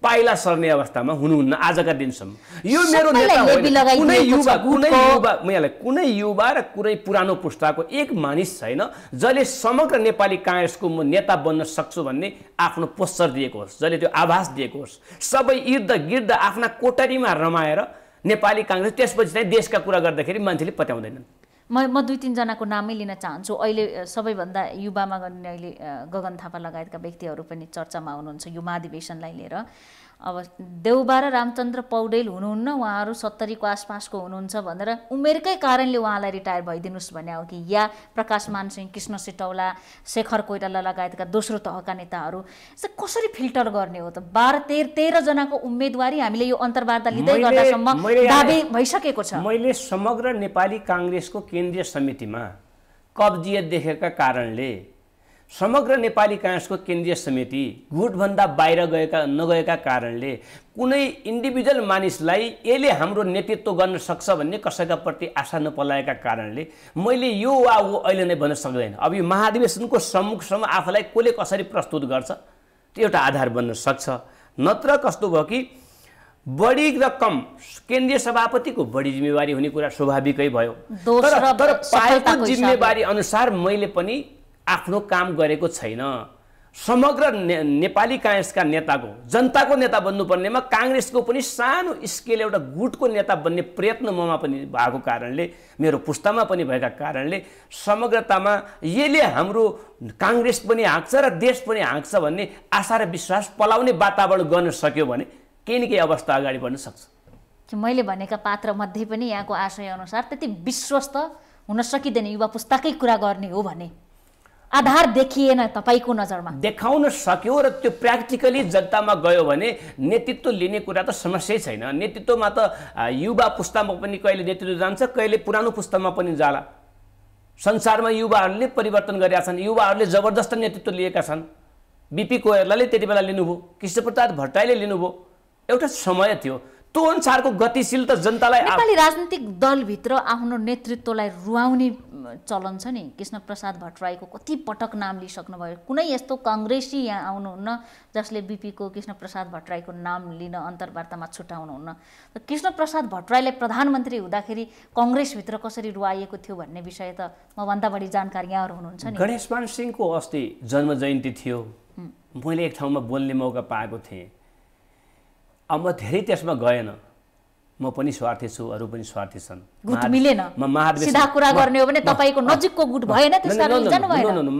पाइला सर्ने अवस्थामा हुनुहुन्न आजका दिनसम्म यो मेरो कुनै युवा कुनै युवा म यहाँलाई कुनै युवा र कुनै पुरानो पुस्ताको एक मानिस छैन जसले समग्र नेपाली काङ्ग्रेसको म नेता बन्न सक्छु भन्ने आफ्नो पोस्चर दिएको होस् जसले त्यो आभास दिएको होस् सबै इर्द गिर्द आफ्ना कोटरीमा रमाएर नेपाली काङ्ग्रेस त्यसपछि चाहिँ देशका कुरा गर्दाखेरि मान्छेले पत्याउँदैनन् म म दुई तिनजनाको नामै लिन चाहन्छु अहिले सबैभन्दा युवामा गर्ने अहिले गगन थापा लगायतका व्यक्तिहरू पनि चर्चामा हुनुहुन्छ यो महाधिवेशनलाई लिएर अब देउबा र रामचन्द्र पौडेल हुनुहुन्न उहाँहरू सत्तरीको आसपासको हुनुहुन्छ भनेर उमेरकै कारणले उहाँलाई रिटायर भइदिनुहोस् भने हो कि या प्रकाश मानसिंह कृष्ण सिटौला शेखर कोइराला लगायतका दोस्रो तहका नेताहरू चाहिँ कसरी फिल्टर गर्ने हो त बाह्र तेह्र तेह्रजनाको उम्मेदवारी हामीले यो अन्तर्वार्ता लिँदै गर्दासम्म दावी भइसकेको छ मैले समग्र नेपाली काङ्ग्रेसको केन्द्रीय समितिमा कब्जियत देखेका कारणले समग्र नेपाली काङ्ग्रेसको केन्द्रीय समिति गुटभन्दा बाहिर गएका नगएका कारणले कुनै इन्डिभिजुअल मानिसलाई यसले हाम्रो नेतृत्व गर्न सक्छ भन्ने कसैका प्रति आशा नपलाएका कारणले मैले यो वा ऊ अहिले नै भन्न सक्दैन अब यो महाधिवेशनको सम्मुखसम्म आफूलाई कसले कसरी प्रस्तुत गर्छ त्यो एउटा आधार बन्न सक्छ नत्र कस्तो भयो कि बढी र कम केन्द्रीय सभापतिको बढी जिम्मेवारी हुने कुरा स्वाभाविकै भयो तर तर पाएको जिम्मेवारी अनुसार मैले पनि आफ्नो काम गरेको छैन समग्र ने नेपाली काङ्ग्रेसका नेताको जनताको नेता बन्नुपर्नेमा काङ्ग्रेसको पनि सानो स्केल एउटा गुटको नेता बन्ने प्रयत्न ममा पनि भएको कारणले मेरो पुस्तामा पनि भएका कारणले समग्रतामा यसले हाम्रो काङ्ग्रेस पनि हाँक्छ र देश पनि हाँक्छ भन्ने आशा र विश्वास पलाउने वातावरण गर्न सक्यो भने केही न केही अवस्था अगाडि बढ्न सक्छ मैले भनेका पात्र मध्ये पनि यहाँको आशयअनुसार त्यति विश्वस्त हुन सकिँदैन युवा पुस्ताकै कुरा गर्ने हो भने आधार देखिएन तपाईँको नजरमा देखाउन सक्यो र त्यो प्र्याक्टिकली जनतामा गयो भने नेतृत्व लिने कुरा त समस्यै छैन नेतृत्वमा त युवा पुस्तामा पनि कहिले नेतृत्व जान्छ कहिले पुरानो पुस्तामा पनि जाला संसारमा युवाहरूले परिवर्तन गरेका छन् युवाहरूले जबरजस्त नेतृत्व लिएका छन् बिपी कोयरलाले त्यति बेला लिनुभयो कृष्णप्रसाद भट्टराईले लिनुभयो एउटा समय थियो त्यो अनुसारको गतिशील त जनतालाई नेपाली राजनीतिक दलभित्र आफ्नो नेतृत्वलाई रुवाउने चलन छ नि कृष्ण प्रसाद भट्टराईको कति पटक नाम लिइसक्नुभयो कुनै यस्तो कङ्ग्रेसी यहाँ आउनुहुन्न जसले बिपीको कृष्ण प्रसाद भट्टराईको नाम लिन अन्तर्वार्तामा छुट्याउनुहुन्न त कृष्ण प्रसाद भट्टराईलाई प्रधानमन्त्री हुँदाखेरि कङ्ग्रेसभित्र कसरी रुवाइएको थियो भन्ने विषय त मभन्दा बढी जानकारी यहाँहरू हुनुहुन्छ नि गणेशमान सिंहको अस्ति जन्म जयन्ती थियो मैले एक ठाउँमा बोल्ने मौका पाएको थिएँ अब म धेरै त्यसमा गएन म पनि स्वार्थी छु अरू पनि स्वार्थी छन्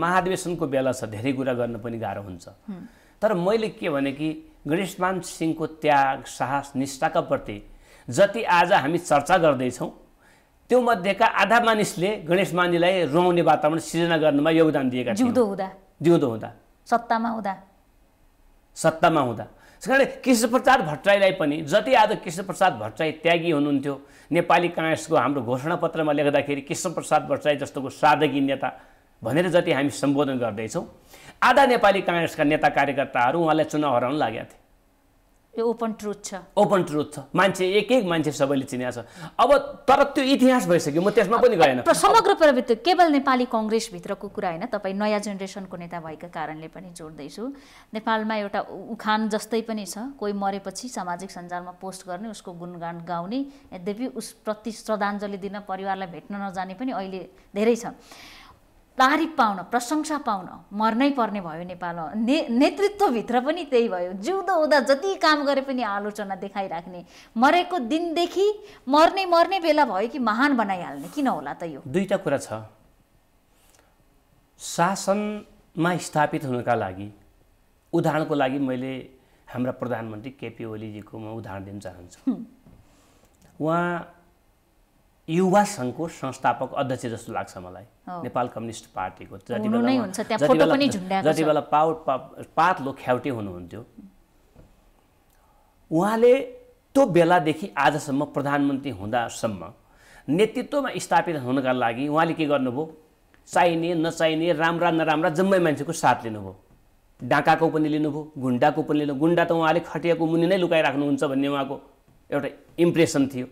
महाधिवेशनको बेला छ धेरै कुरा गर्न पनि गाह्रो हुन्छ तर मैले के भने कि गणेशमान सिंहको त्याग साहस निष्ठाका प्रति जति आज हामी चर्चा गर्दैछौँ त्यो मध्येका आधा मानिसले गणेशमानीलाई रुवाउने वातावरण सिर्जना गर्नमा योगदान दिएका जिउँदो हुँदा जिउँदो हुँदा सत्तामा हुँदा सत्तामा हुँदा त्यस कारणले कृष्णप्रसाद भट्टराईलाई पनि जति आज कृष्णप्रसाद भट्टराई त्यागी हुनुहुन्थ्यो नेपाली काङ्ग्रेसको हाम्रो घोषणापत्रमा लेख्दाखेरि कृष्णप्रसाद भट्टराई जस्तोको साधकी नेता भनेर जति हामी सम्बोधन गर्दैछौँ आधा नेपाली काङ्ग्रेसका नेता कार्यकर्ताहरू उहाँलाई चुनाव हराउन लागेका थिए यो ओपन ट्रुथ छ ओपन ट्रुथ छ मान्छे एक एक मान्छे सबैले चिनेको छ अब तर त्यो इतिहास भइसक्यो म त्यसमा पनि गएन समग्र प्रवृत्ति केवल नेपाली कङ्ग्रेसभित्रको कुरा होइन तपाईँ नयाँ जेनेरेसनको नेता भएको कारणले पनि जोड्दैछु नेपालमा एउटा उखान जस्तै पनि छ कोही मरेपछि सामाजिक सञ्जालमा पोस्ट गर्ने उसको गुणगान गाउने यद्यपि उसप्रति श्रद्धाञ्जली दिन परिवारलाई भेट्न नजाने पनि अहिले धेरै छ तारिफ पाउन प्रशंसा पाउन मर्नै पर्ने भयो नेपालमा ने नेतृत्वभित्र पनि त्यही भयो जिउँदो हुँदा जति काम गरे पनि आलोचना देखाइराख्ने मरेको दिनदेखि मर्ने मर्ने बेला भयो कि महान बनाइहाल्ने किन होला त यो दुईवटा कुरा छ शासनमा स्थापित हुनका लागि उदाहरणको लागि मैले हाम्रा प्रधानमन्त्री केपी ओलीजीको म उदाहरण दिन चाहन्छु उहाँ युवा सङ्घको संस्थापक अध्यक्ष जस्तो लाग्छ मलाई नेपाल कम्युनिस्ट पार्टीको जति बेला जति बेला पावर पातलो ख्याउटे हुनुहुन्थ्यो उहाँले त्यो बेलादेखि आजसम्म प्रधानमन्त्री हुँदासम्म नेतृत्वमा स्थापित हुनका लागि उहाँले के गर्नुभयो चाहिने नचाहिने राम्रा नराम्रा जम्मै मान्छेको साथ लिनुभयो डाँकाको पनि लिनुभयो गुन्डाको पनि लिनु गुन्डा त उहाँले खटिएको मुनि नै लुकाइराख्नुहुन्छ भन्ने उहाँको एउटा इम्प्रेसन थियो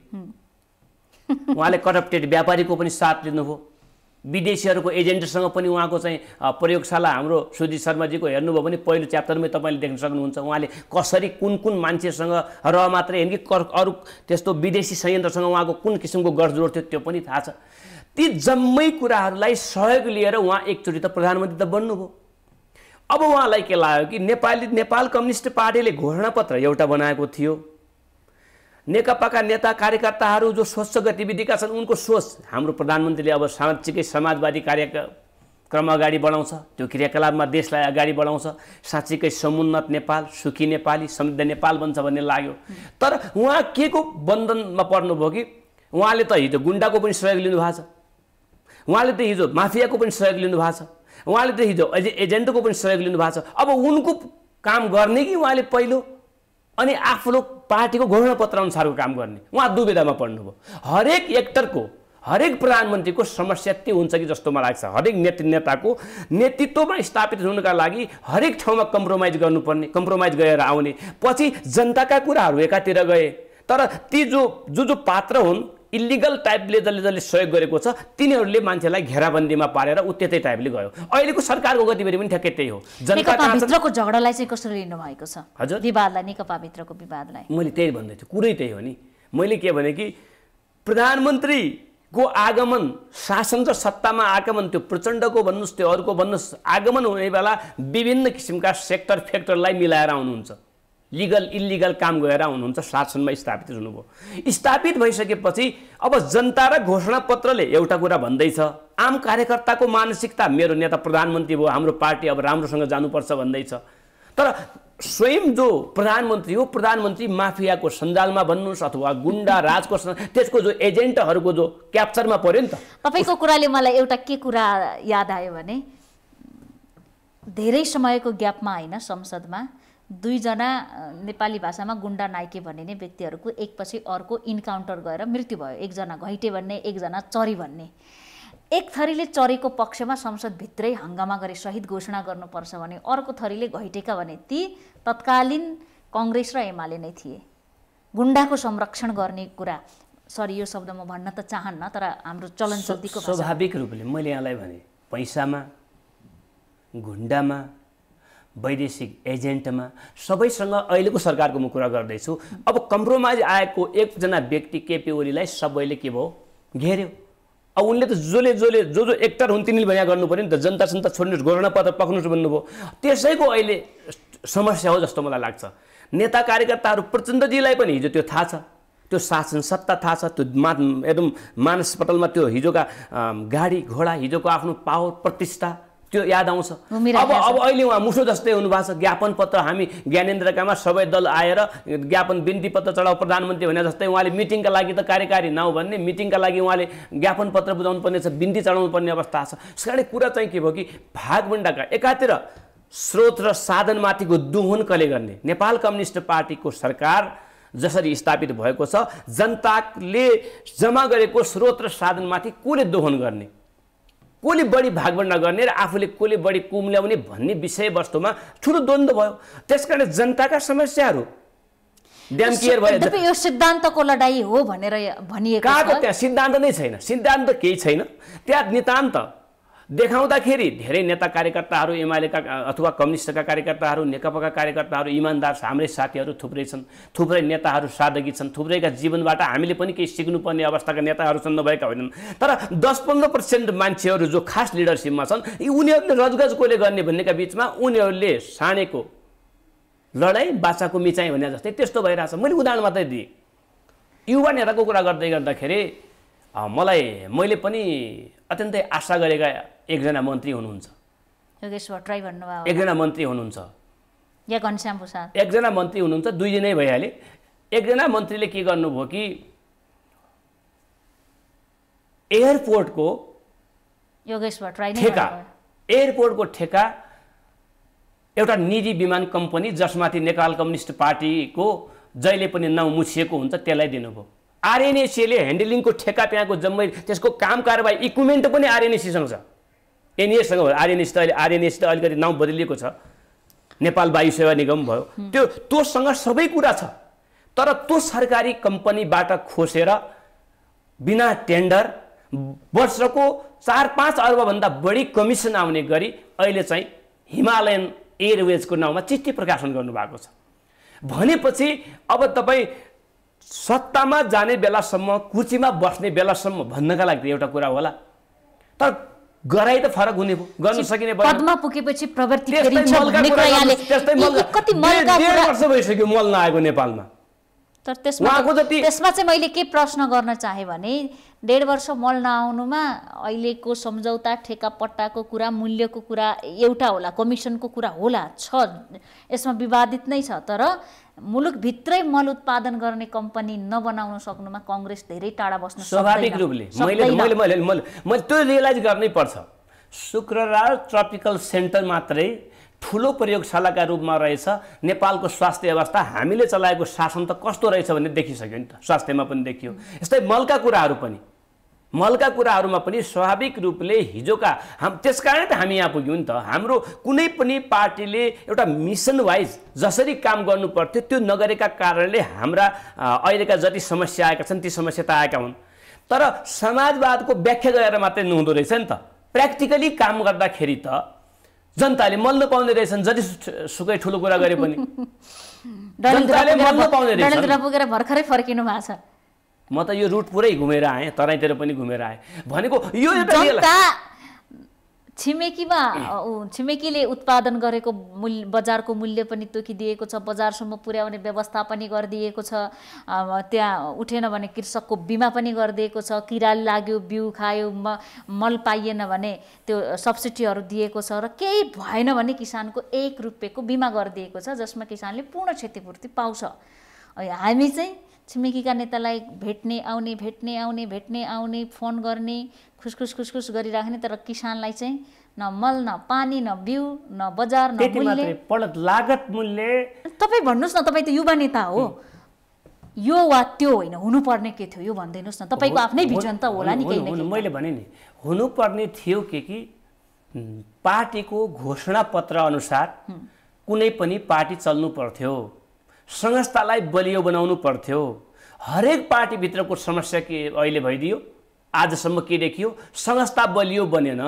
उहाँले करप्टेड व्यापारीको पनि साथ लिनुभयो विदेशीहरूको एजेन्टसँग पनि उहाँको चाहिँ प्रयोगशाला हाम्रो सुजित शर्माजीको हेर्नुभयो भने पहिलो च्याप्टरमै तपाईँले देख्न सक्नुहुन्छ उहाँले कसरी कुन कुन मान्छेसँग र मात्रै होइन कि अरू त्यस्तो विदेशी संयन्त्रसँग उहाँको कुन किसिमको गठजोड थियो त्यो पनि थाहा छ ती जम्मै कुराहरूलाई सहयोग लिएर उहाँ एकचोटि त प्रधानमन्त्री त बन्नुभयो अब उहाँलाई के लाग्यो कि नेपाली नेपाल कम्युनिस्ट पार्टीले घोषणापत्र एउटा बनाएको थियो नेकपाका नेता कार्यकर्ताहरू जो स्वच्छ गतिविधिका छन् उनको सोच हाम्रो प्रधानमन्त्रीले अब साँच्चीकै समाजवादी कार्यक्रम अगाडि बढाउँछ त्यो क्रियाकलापमा देशलाई अगाडि बढाउँछ साँच्चीकै समुन्नत नेपाल सुखी नेपाली समृद्ध नेपाल बन्छ भन्ने लाग्यो तर उहाँ के को बन्धनमा पर्नुभयो कि उहाँले त हिजो गुन्डाको पनि सहयोग लिनुभएको छ उहाँले त हिजो माफियाको पनि सहयोग लिनुभएको छ उहाँले त हिजो एजेन्टको पनि सहयोग लिनुभएको छ अब उनको काम गर्ने कि उहाँले पहिलो अनि आफ्नो पार्टीको घोषणापत्र अनुसारको काम गर्ने उहाँ दुविधामा पढ्नुभयो हरेक एक्टरको हरेक प्रधानमन्त्रीको समस्या त्यो हुन्छ कि जस्तो मलाई लाग्छ हरेक नेतृ नेताको नेतृत्वमा स्थापित हुनुका लागि हरेक ठाउँमा कम्प्रोमाइज गर्नुपर्ने कम्प्रोमाइज गरेर आउने पछि जनताका कुराहरू एकातिर गए तर ती जो जो जो पात्र हुन् इलिगल टाइपले जसले जसले सहयोग गरेको छ तिनीहरूले मान्छेलाई घेराबन्दीमा पारेर ऊ त्यतै टाइपले गयो अहिलेको सरकारको गतिविधि पनि ठ्याक्कै त्यही हो जनताको झगडालाई चाहिँ कसरी लिनु भएको छ हजुर विवादलाई नेकपाभित्रको विवादलाई मैले त्यही भन्दै थिएँ कुरै त्यही हो नि मैले के भने कि प्रधानमन्त्रीको आगमन शासन र सत्तामा आगमन त्यो प्रचण्डको भन्नुहोस् त्यो अरूको भन्नुहोस् आगमन हुने बेला विभिन्न किसिमका सेक्टर फ्याक्टरलाई मिलाएर आउनुहुन्छ लिगल इलिगल काम गएर हुनुहुन्छ शासनमा स्थापित हुनुभयो स्थापित भइसकेपछि अब जनता र घोषणापत्रले एउटा कुरा भन्दैछ आम कार्यकर्ताको मानसिकता मेरो नेता प्रधानमन्त्री भयो हाम्रो पार्टी अब राम्रोसँग जानुपर्छ भन्दैछ तर स्वयं जो प्रधानमन्त्री हो प्रधानमन्त्री माफियाको सञ्जालमा भन्नुहोस् अथवा गुन्डा राजको त्यसको जो एजेन्टहरूको जो क्याप्चरमा पऱ्यो नि त तपाईँको कुराले मलाई एउटा के कुरा याद आयो भने धेरै समयको ग्यापमा होइन संसदमा दुईजना नेपाली भाषामा गुन्डा नाइके भनिने व्यक्तिहरूको एकपछि अर्को इन्काउन्टर गएर मृत्यु भयो एकजना घैटे भन्ने एकजना चरी भन्ने एक थरीले चरेको पक्षमा संसदभित्रै हङ्गामा गरे सहित घोषणा गर्नुपर्छ भने अर्को थरीले घैटेका भने ती तत्कालीन कङ्ग्रेस र एमाले नै थिए गुन्डाको संरक्षण गर्ने कुरा सरी यो शब्द म भन्न त चाहन्न तर हाम्रो चलन चल्तीको स्वाभाविक रूपले मैले यहाँलाई भने पैसामा गुन्डामा वैदेशिक एजेन्टमा सबैसँग अहिलेको सरकारको म कुरा गर्दैछु अब कम्प्रोमाइज आएको एकजना व्यक्ति केपी ओलीलाई सबैले के भयो घेऱ्यो अब उनले त जसले जसले जो जो एक्टर हुन् तिनीले भन्या गर्नु पऱ्यो नि त जनता सन्ता छोड्नुहोस् घोषणा पत्र पक्नुहोस् भन्नुभयो त्यसैको अहिले समस्या हो जस्तो मलाई लाग्छ नेता कार्यकर्ताहरू प्रचण्डजीलाई पनि हिजो त्यो थाहा छ त्यो शासन सत्ता थाहा छ त्यो मा एकदम मानसपटलमा त्यो हिजोका गाडी घोडा हिजोको आफ्नो पावर प्रतिष्ठा त्यो याद आउँछ अब अब अहिले उहाँ मुसो जस्तै हुनुभएको छ ज्ञापन पत्र हामी ज्ञानेन्द्रकामा सबै दल आएर ज्ञापन बिन्ती पत्र चढाउ प्रधानमन्त्री भने जस्तै उहाँले मिटिङका लागि त कार्यकारी नहो भन्ने मिटिङका लागि उहाँले ज्ञापन पत्र बुझाउनु पर्ने छ बिन्ती चढाउनु पर्ने अवस्था छ त्यस कारणले कुरा चाहिँ के भयो कि भागभन्डाका एकातिर स्रोत र साधनमाथिको दुहुन कले गर्ने नेपाल कम्युनिस्ट पार्टीको सरकार जसरी स्थापित भएको छ जनताले जम्मा गरेको स्रोत र साधनमाथि कसले दोहन गर्ने कसले बढी भागभन्डा गर्ने र आफूले कसले बढी कुम ल्याउने भन्ने विषयवस्तुमा ठुलो द्वन्द्व भयो त्यसकारण जनताका समस्याहरू यो सिद्धान्तको लडाई हो भनेर भनिएको कहाँको त्यहाँ सिद्धान्त नै छैन सिद्धान्त केही छैन त्यहाँ नितान्त देखाउँदाखेरि धेरै नेता कार्यकर्ताहरू एमालेका अथवा कम्युनिस्टका कार्यकर्ताहरू नेकपाका कार्यकर्ताहरू इमान्दार हाम्रै साथीहरू थुप्रै छन् थुप्रै नेताहरू सादगी छन् थुप्रैका जीवनबाट हामीले पनि केही सिक्नुपर्ने अवस्थाका नेताहरू छन् नभएका होइनन् तर दस पन्ध्र पर्सेन्ट मान्छेहरू जो खास लिडरसिपमा छन् यी उनीहरूले रजगज कसले गर्ने भन्नेका बिचमा उनीहरूले सानेको लडाइँ बाछाको मिचाइ भने जस्तै त्यस्तो भइरहेछ मैले उदाहरण मात्रै दिएँ युवा नेताको कुरा गर्दै गर्दाखेरि मलाई मैले पनि अत्यन्तै आशा गरेका एकजना मन्त्री हुनुहुन्छ एकजना मन्त्री हुनुहुन्छ एकजना मन्त्री हुनुहुन्छ दुईजनै भइहाले एकजना मन्त्रीले के गर्नुभयो कि एयरपोर्टको ठेका एयरपोर्टको ठेका एउटा निजी विमान कम्पनी जसमाथि नेपाल कम्युनिस्ट पार्टीको जहिले पनि नाउँ मुछिएको हुन्छ त्यसलाई दिनुभयो आरएनएसीले ह्यान्डलिङको ठेका त्यहाँको जम्मै त्यसको काम कारबाही इक्विपमेन्ट पनि आरएनएसीसँग छ एनएसँग भयो त अहिले आरएनएस त अलिकति नाउँ बदलिएको छ नेपाल वायु सेवा निगम भयो त्यो तोसँग सबै कुरा छ तर त्यो सरकारी कम्पनीबाट खोसेर बिना टेन्डर वर्षको चार पाँच अर्बभन्दा बढी कमिसन आउने गरी अहिले चाहिँ हिमालयन एयरवेजको नाउँमा चिठी प्रकाशन गर्नुभएको छ भनेपछि अब तपाईँ सत्तामा जाने बेलासम्म कुचीमा बस्ने बेलासम्म भन्नका लागि एउटा कुरा होला तर गराइ त फरक हुने भयो गर्न सकिने पदमा पुगेपछि प्रवृत्ति वर्ष भइसक्यो मल नआएको नेपालमा तर त्यसमा त्यसमा चाहिँ मैले के प्रश्न गर्न चाहेँ भने डेढ वर्ष मल नआउनुमा अहिलेको सम्झौता ठेका पट्टाको कुरा मूल्यको कुरा एउटा होला कमिसनको कुरा होला छ यसमा विवादित नै छ तर मुलुकभित्रै मल उत्पादन गर्ने कम्पनी नबनाउन सक्नुमा कङ्ग्रेस धेरै टाढा बस्नु स्वाभाविक रूपले मैले मैले मैले मैले त्यो रियलाइज गर्नै पर्छ शुक्रराज ट्रपिकल सेन्टर मात्रै ठुलो प्रयोगशालाका रूपमा रहेछ नेपालको स्वास्थ्य अवस्था हामीले चलाएको शासन त कस्तो रहेछ भन्ने देखिसक्यो नि त स्वास्थ्यमा पनि देखियो यस्तै मलका कुराहरू पनि मलका कुराहरूमा पनि स्वाभाविक रूपले हिजोका हाम त्यसकारण त हामी यहाँ पुग्यौँ नि त हाम्रो कुनै पनि पार्टीले एउटा मिसन वाइज जसरी काम गर्नु पर्थ्यो त्यो नगरेका कारणले हाम्रा अहिलेका जति समस्या आएका छन् ती समस्या त आएका हुन् तर समाजवादको व्याख्या गरेर मात्रै नहुँदो रहेछ नि त प्र्याक्टिकली काम गर्दाखेरि त जनताले मल्न नपाउने रहेछन् जति सुकै ठुलो कुरा गरे पनि जनताले मल्न रहेछन् भर्खरै फर्किनु भएको छ म त यो रुट पुरै घुमेर आएँ तराईतिर पनि घुमेर आएँ भनेको यो एउटा छिमेकीमा छिमेकीले उत्पादन गरेको मूल्य बजारको मूल्य पनि तोकिदिएको छ बजारसम्म पुर्याउने व्यवस्था पनि गरिदिएको छ त्यहाँ उठेन भने कृषकको बिमा पनि गरिदिएको छ किरा लाग्यो बिउ खायो म मल पाइएन भने त्यो सब्सिडीहरू दिएको छ र केही भएन भने किसानको एक रुपियाँको बिमा गरिदिएको छ जसमा किसानले पूर्ण क्षतिपूर्ति पाउँछ हामी चाहिँ छिमेकीका नेतालाई भेट्ने आउने भेट्ने आउने भेट्ने आउने फोन गर्ने खुसखुस खुसखुस गरिराख्ने तर किसानलाई चाहिँ न मल न पानी न बिउ न बजार न मूल्य लागत मूल्य तपाईँ भन्नुहोस् न तपाईँ त युवा नेता हो यो वा त्यो होइन हुनुपर्ने के थियो यो भनिदिनुहोस् न तपाईँको आफ्नै भिजन त होला नि केही मैले भने नि हुनुपर्ने थियो के कि पार्टीको घोषणा पत्र अनुसार कुनै पनि पार्टी चल्नु पर्थ्यो संस्थालाई बलियो बनाउनु पर्थ्यो हरेक पार्टीभित्रको समस्या के अहिले भइदियो आजसम्म के देखियो संस्था बलियो बनेन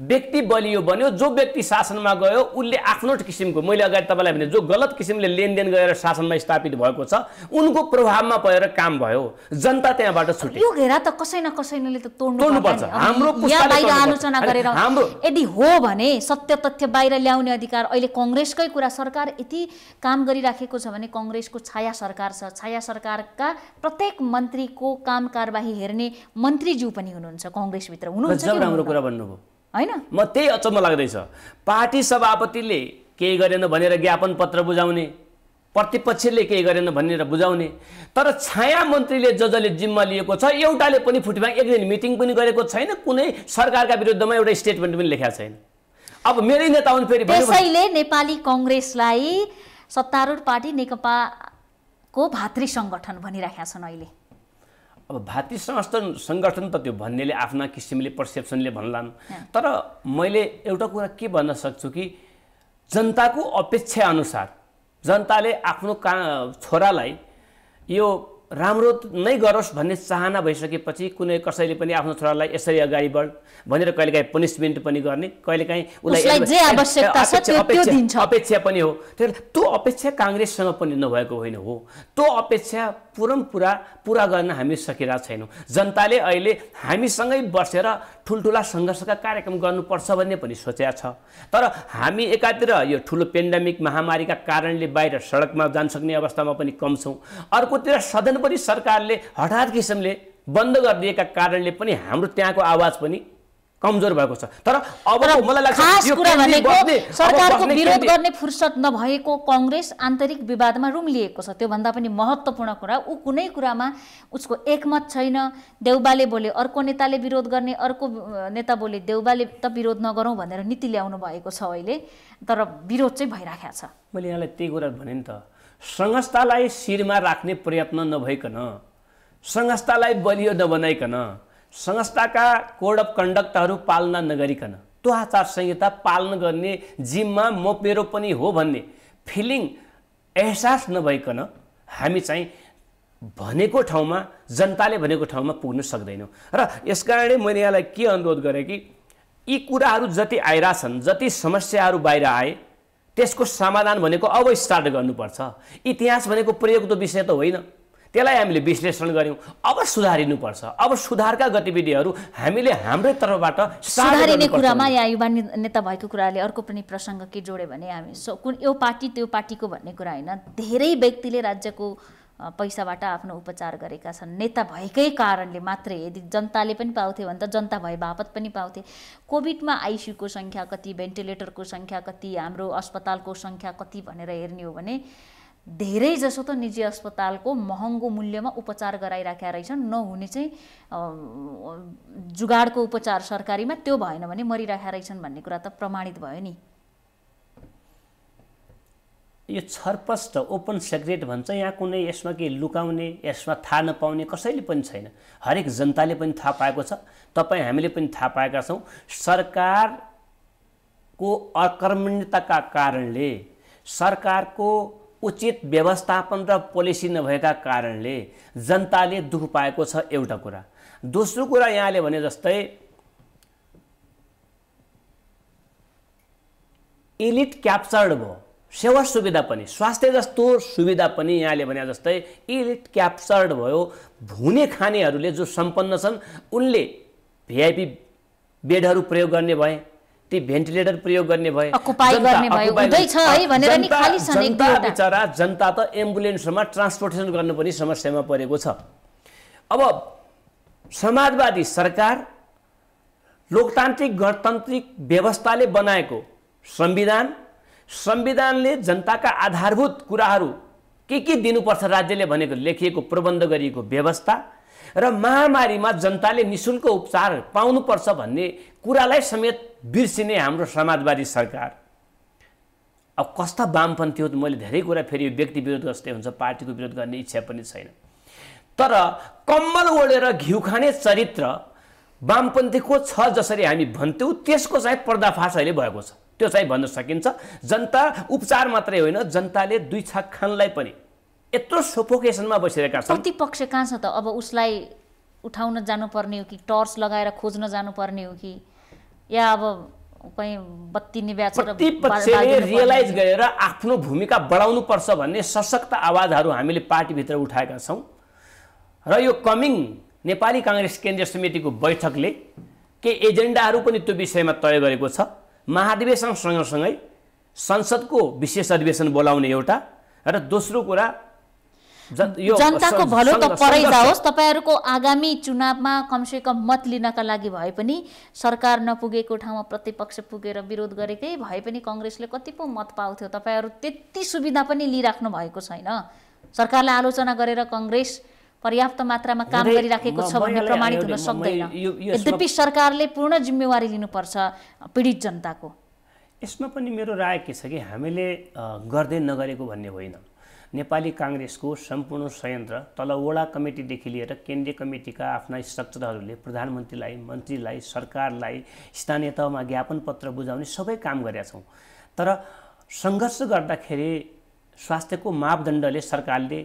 व्यक्ति बलियो बन्यो जो व्यक्ति शासनमा गयो उसले आफ्नो किसिमको मैले अगाडि तपाईँलाई भने जो गलत किसिमले लेनदेन गरेर शासनमा स्थापित भएको छ उनको प्रभावमा परेर काम भयो जनता त्यहाँबाट छुट्यो घेरा त कसै न कसैले त तोड्नुपर्छ हाम्रो आलोचना गरेर हाम्रो यदि हो भने सत्य तथ्य बाहिर ल्याउने अधिकार अहिले कङ्ग्रेसकै कुरा सरकार यति काम गरिराखेको छ भने कङ्ग्रेसको छाया सरकार छ छाया सरकारका प्रत्येक मन्त्रीको काम कारवाही हेर्ने मन्त्री ज्यू पनि हुनुहुन्छ कङ्ग्रेसभित्र हुनुहुन्छ राम्रो कुरा भन्नुभयो होइन म त्यही अचम्म लाग्दैछ पार्टी सभापतिले केही गरेन भनेर ज्ञापन पत्र बुझाउने प्रतिपक्षले केही गरेन भनेर बुझाउने तर छाया मन्त्रीले ज जसले जिम्मा लिएको छ एउटाले पनि फुटमा एक दिन मिटिङ पनि गरेको छैन कुनै सरकारका विरुद्धमा एउटा स्टेटमेन्ट पनि लेखाएको छैन अब मेरै नेता हुन् फेरि त्यसैले नेपाली कङ्ग्रेसलाई सत्तारूढ पार्टी नेकपाको भातृ सङ्गठन भनिराखेका छन् अहिले अब भातृ संस्थान सङ्गठन त त्यो भन्नेले आफ्ना किसिमले पर्सेप्सनले भन्लान् तर मैले एउटा कुरा के भन्न सक्छु कि जनताको अपेक्षा अनुसार जनताले आफ्नो का छोरालाई यो राम्रो नै गरोस् भन्ने चाहना भइसकेपछि कुनै कसैले पनि आफ्नो छोरालाई यसरी अगाडि बढ भनेर कहिलेकाहीँ पनिसमेन्ट पनि गर्ने कहिलेकाहीँ उसलाई अपेक्षा पनि हो त्यो अपेक्षा काङ्ग्रेससँग पनि नभएको होइन हो त्यो अपेक्षा पुरम पुरा पुरा गर्न हामी सकिरहेको छैनौँ जनताले अहिले हामीसँगै बसेर ठुल्ठुला सङ्घर्षका कार्यक्रम गर्नुपर्छ भन्ने पनि सोचेका छ तर हामी एकातिर यो ठुलो पेन्डेमिक महामारीका कारणले बाहिर सडकमा जान सक्ने अवस्थामा पनि कम छौँ अर्कोतिर सदन पनि सरकारले हठात किसिमले बन्द गरिदिएका कारणले पनि हाम्रो त्यहाँको आवाज पनि कमजोर भएको छ तर अब मलाई लाग्छ सरकारको विरोध गर्ने फुर्सद नभएको कङ्ग्रेस आन्तरिक विवादमा रुम लिएको छ त्योभन्दा पनि महत्त्वपूर्ण कुरा ऊ कुनै कुरामा उसको एकमत छैन देउबाले बोले अर्को नेताले विरोध गर्ने अर्को नेता बोले देउबाले त विरोध नगरौँ भनेर नीति ल्याउनु भएको छ अहिले तर विरोध चाहिँ भइराखेको छ मैले यहाँलाई त्यही कुरा भने नि त संस्थालाई शिरमा राख्ने प्रयत्न नभइकन संस्थालाई बलियो नबनाइकन संस्थाका कोड अफ कन्डक्टहरू पालना नगरिकन त्यो आचार संहिता पालन गर्ने जिम्मा म मेरो पनि हो भन्ने फिलिङ एहसास नभइकन हामी चाहिँ भनेको ठाउँमा जनताले भनेको ठाउँमा पुग्न सक्दैनौँ र यसकारणले मैले यहाँलाई के अनुरोध गरेँ कि यी कुराहरू जति आइरहेछन् जति समस्याहरू बाहिर आए त्यसको समाधान भनेको अब स्टार्ट गर्नुपर्छ इतिहास भनेको प्रयोगको विषय त होइन त्यसलाई हामीले विश्लेषण गऱ्यौँ अब सुधारिनुपर्छ अब सुधारका गतिविधिहरू हामीले हाम्रै तर्फबाट सुधारिने कुरामा या युवा नेता भएको कुराले अर्को पनि प्रसङ्ग के जोड्यो भने हामी सो कुन यो पार्टी त्यो पार्टीको भन्ने कुरा होइन धेरै व्यक्तिले राज्यको पैसाबाट आफ्नो उपचार गरेका छन् नेता भएकै कारणले मात्रै यदि जनताले पनि पाउँथे भने त जनता भए बापत पनि पाउँथे कोभिडमा आइसियुको सङ्ख्या कति भेन्टिलेटरको सङ्ख्या कति हाम्रो अस्पतालको सङ्ख्या कति भनेर हेर्ने हो भने धेरै जसो त निजी अस्पतालको महँगो मूल्यमा उपचार गराइराखेका रहेछन् नहुने चाहिँ जुगाडको उपचार सरकारीमा त्यो भएन भने मरिराखेका रहेछन् भन्ने कुरा त प्रमाणित भयो नि यो छरपष्ट ओपन सेक्रेट भन्छ यहाँ कुनै यसमा के लुकाउने यसमा थाहा नपाउने कसैले पनि छैन हरेक जनताले पनि थाहा पाएको छ तपाईँ हामीले पनि थाहा पाएका छौँ सरकारको अकर्मण्यताका कारणले सरकारको उचित व्यवस्थापन र पोलिसी नभएका कारणले जनताले दुःख पाएको छ एउटा कुरा दोस्रो कुरा यहाँले भने जस्तै इलिट क्याप्चर्ड भयो सेवा सुविधा पनि स्वास्थ्य जस्तो सुविधा पनि यहाँले भने जस्तै इलिट क्याप्चर्ड भयो भुने खानेहरूले जो सम्पन्न छन् उनले भिआइपी बेडहरू प्रयोग गर्ने भए ती भेन्टिलेटर प्रयोग गर्ने भए बिचरा जनता त एम्बुलेन्समा ट्रान्सपोर्टेसन गर्नु पनि समस्यामा परेको छ अब समाजवादी सरकार लोकतान्त्रिक गणतान्त्रिक व्यवस्थाले बनाएको संविधान संविधानले जनताका आधारभूत कुराहरू के के दिनुपर्छ राज्यले भनेको लेखिएको प्रबन्ध गरिएको व्यवस्था र महामारीमा जनताले निशुल्क उपचार पाउनुपर्छ भन्ने कुरालाई समेत बिर्सिने हाम्रो समाजवादी सरकार अब कस्ता वामपन्थी हो त मैले धेरै कुरा फेरि व्यक्ति विरोध जस्तै हुन्छ पार्टीको विरोध गर्ने इच्छा पनि छैन तर कम्मल ओढेर घिउ खाने चरित्र वामपन्थीको छ जसरी हामी भन्थ्यौँ त्यसको चाहिँ पर्दाफास अहिले भएको छ त्यो चाहिँ भन्न सकिन्छ जनता उपचार मात्रै होइन जनताले दुई छाक खानलाई पनि यत्रो सोफोकेसनमा बसिरहेका छन् प्रतिपक्ष कहाँ छ त अब उसलाई उठाउन जानुपर्ने हो कि टर्च लगाएर खोज्न जानुपर्ने हो कि या अब कहीँ बत्ती प्रतिपक्षले रियलाइज गरेर आफ्नो भूमिका बढाउनुपर्छ भन्ने सशक्त आवाजहरू हामीले पार्टीभित्र उठाएका छौँ र यो कमिङ नेपाली काङ्ग्रेस केन्द्रीय समितिको बैठकले केही एजेन्डाहरू पनि त्यो विषयमा तय गरेको छ महाधिवेशन सँगसँगै संसदको विशेष अधिवेशन बोलाउने एउटा र दोस्रो कुरा जनताको भलो त परै जाओस् तपाईँहरूको आगामी चुनावमा कमसे कम मत लिनका लागि भए पनि सरकार नपुगेको ठाउँमा प्रतिपक्ष पुगेर विरोध गरेकै भए पनि कङ्ग्रेसले कति पो मत पाउँथ्यो तपाईँहरू त्यति सुविधा पनि लिइराख्नु भएको छैन सरकारले आलोचना गरेर कङ्ग्रेस पर्याप्त मात्रामा काम गरिराखेको छ भन्ने प्रमाणित हुन सक्दैन यद्यपि सरकारले पूर्ण जिम्मेवारी लिनुपर्छ पीडित जनताको यसमा पनि मेरो राय के छ कि हामीले गर्दै नगरेको भन्ने होइन नेपाली काङ्ग्रेसको सम्पूर्ण संयन्त्र तल वडा कमिटीदेखि लिएर केन्द्रीय कमिटीका आफ्ना स्ट्रक्चरहरूले प्रधानमन्त्रीलाई मन्त्रीलाई सरकारलाई स्थानीय तहमा ज्ञापन पत्र बुझाउने सबै काम गरेका छौँ तर सङ्घर्ष गर्दाखेरि स्वास्थ्यको मापदण्डले सरकारले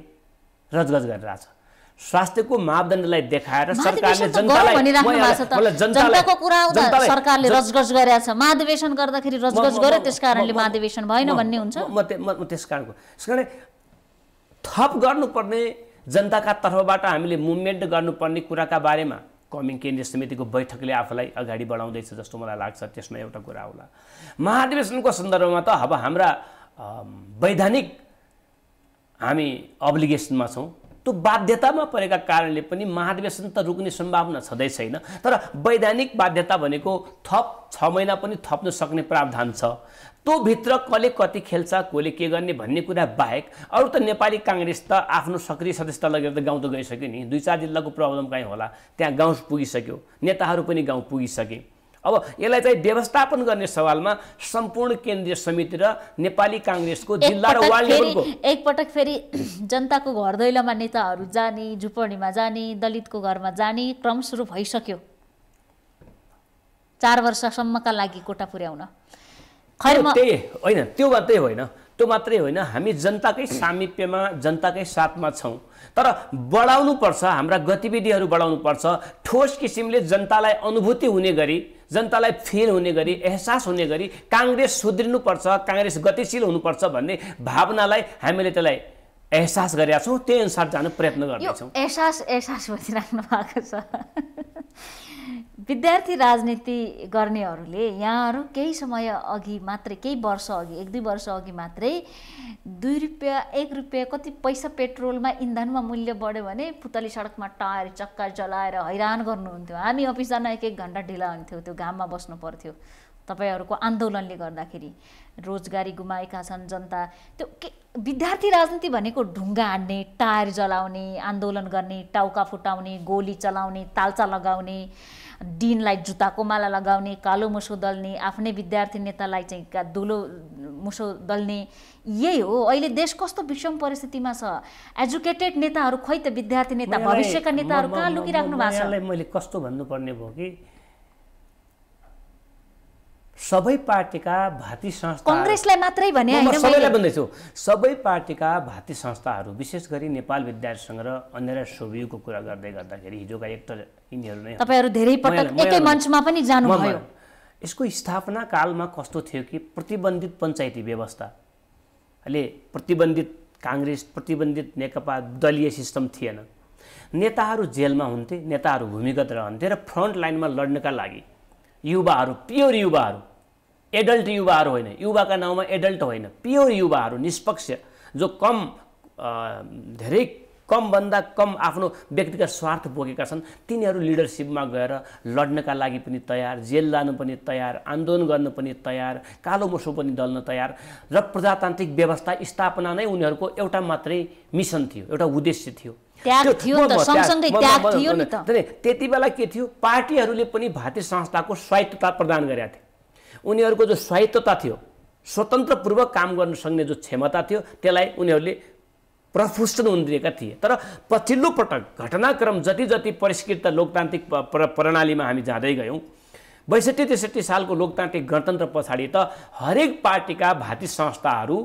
रजगज गरिरहेछ स्वास्थ्यको मापदण्डलाई देखाएर सरकारले जनतालाई त्यसकारणले म त्यस कारणको त्यस कारण थप गर्नुपर्ने जनताका तर्फबाट हामीले मुभमेन्ट गर्नुपर्ने कुराका बारेमा कमिङ केन्द्रीय समितिको बैठकले आफूलाई अगाडि बढाउँदैछ जस्तो मलाई लाग्छ त्यसमा एउटा कुरा होला महाधिवेशनको सन्दर्भमा त अब हाम्रा वैधानिक हामी अब्लिगेसनमा छौँ त्यो बाध्यतामा परेका कारणले पनि महाधिवेशन त रुक्ने सम्भावना छँदै छैन तर वैधानिक बाध्यता भनेको थप छ महिना पनि थप्न सक्ने प्रावधान छ भित्र कसले कति खेल्छ कसले के गर्ने भन्ने कुरा बाहेक अरू त नेपाली काङ्ग्रेस त आफ्नो सक्रिय सदस्यता लगेर त गाउँ त गइसक्यो नि दुई चार जिल्लाको प्रब्लम कहीँ होला त्यहाँ गाउँ पुगिसक्यो नेताहरू पनि गाउँ पुगिसके अब यसलाई चाहिँ व्यवस्थापन गर्ने सवालमा सम्पूर्ण केन्द्रीय समिति र नेपाली काङ्ग्रेसको जिल्ला र वार्ड लेभलको एकपटक फेरि जनताको घर दैलोमा नेताहरू जाने झुपडीमा जाने दलितको घरमा जाने क्रम सुरु भइसक्यो चार वर्षसम्मका लागि कोटा पुर्याउन त्यही होइन त्यो मात्रै होइन त्यो मात्रै होइन हामी जनताकै सामिप्यमा जनताकै साथमा छौँ तर बढाउनु पर्छ हाम्रा गतिविधिहरू बढाउनुपर्छ ठोस किसिमले जनतालाई अनुभूति हुने गरी जनतालाई फिल हुने गरी एहसास हुने गरी काङ्ग्रेस सुध्रिनुपर्छ काङ्ग्रेस गतिशील हुनुपर्छ भन्ने भावनालाई हामीले त्यसलाई एहसास गरेका छौँ त्यही अनुसार जानु प्रयत्न गर्दैछौँ एहसास एहसास भइराख्नु भएको छ विद्यार्थी राजनीति गर्नेहरूले यहाँहरू केही समय अघि मात्रै केही वर्ष अघि एक दुई वर्ष अघि मात्रै दुई रुपियाँ एक रुपियाँ कति पैसा पेट्रोलमा इन्धनमा मूल्य बढ्यो भने पुतली सडकमा टायर चक्का जलाएर हैरान गर्नुहुन्थ्यो हामी अफिस जान एक एक घन्टा ढिला हुन्थ्यो त्यो घाममा बस्नु पर्थ्यो तपाईँहरूको आन्दोलनले गर्दाखेरि रोजगारी गुमाएका छन् जनता त्यो के विद्यार्थी राजनीति भनेको ढुङ्गा हाड्ने टायर जलाउने आन्दोलन गर्ने टाउका फुटाउने गोली चलाउने तालचा लगाउने डिनलाई जुत्ताको माला लगाउने कालो मुसो दल्ने आफ्नै विद्यार्थी नेतालाई चाहिँ दुलो मुसो दल्ने यही हो अहिले देश कस्तो विषम परिस्थितिमा छ एजुकेटेड नेताहरू खै त विद्यार्थी नेता भविष्यका नेताहरू कहाँ लुकिराख्नु भएको छ मैले कस्तो भन्नुपर्ने भयो कि सबै पार्टीका भाती संस्था कङ्ग्रेसलाई मात्रै भने सबैलाई भन्दैछु सबै पार्टीका भाती संस्थाहरू विशेष गरी नेपाल विद्यार्थी सङ्घ र अन्य सोभियुको कुरा गर्दै गर्दाखेरि हिजोका एक त यिनीहरू नै तपाईँहरू धेरै पटक एकै मञ्चमा पनि जानुभयो यसको स्थापना कालमा कस्तो थियो कि प्रतिबन्धित पञ्चायती व्यवस्था अहिले प्रतिबन्धित काङ्ग्रेस प्रतिबन्धित नेकपा दलीय सिस्टम थिएन नेताहरू जेलमा हुन्थे नेताहरू भूमिगत रहन्थे र फ्रन्ट लाइनमा लड्नका लागि युवाहरू प्योर युवाहरू एडल्ट युवाहरू होइन युवाका नाउँमा एडल्ट होइन प्योर युवाहरू निष्पक्ष जो कम धेरै कमभन्दा कम आफ्नो व्यक्तिगत स्वार्थ बोकेका छन् तिनीहरू लिडरसिपमा गएर लड्नका लागि पनि तयार जेल लानु पनि तयार आन्दोलन गर्न पनि तयार कालो मसो पनि दल्न तयार र प्रजातान्त्रिक व्यवस्था स्थापना नै उनीहरूको एउटा मात्रै मिसन थियो एउटा उद्देश्य थियो त्यति बेला के थियो पार्टीहरूले पनि भारतीय संस्थाको स्वायत्तता प्रदान गरेका थिए उनीहरूको जो स्वायत्तता थियो स्वतन्त्रपूर्वक काम गर्न सक्ने जो क्षमता थियो त्यसलाई उनीहरूले प्रफुष्ट हुँदिएका थिए तर पछिल्लो पटक घटनाक्रम जति जति परिष्कृत लोकतान्त्रिक प्र प्रणालीमा हामी जाँदै गयौँ बैसठी त्रिसठी सालको लोकतान्त्रिक गणतन्त्र पछाडि त हरेक पार्टीका संस्थाहरू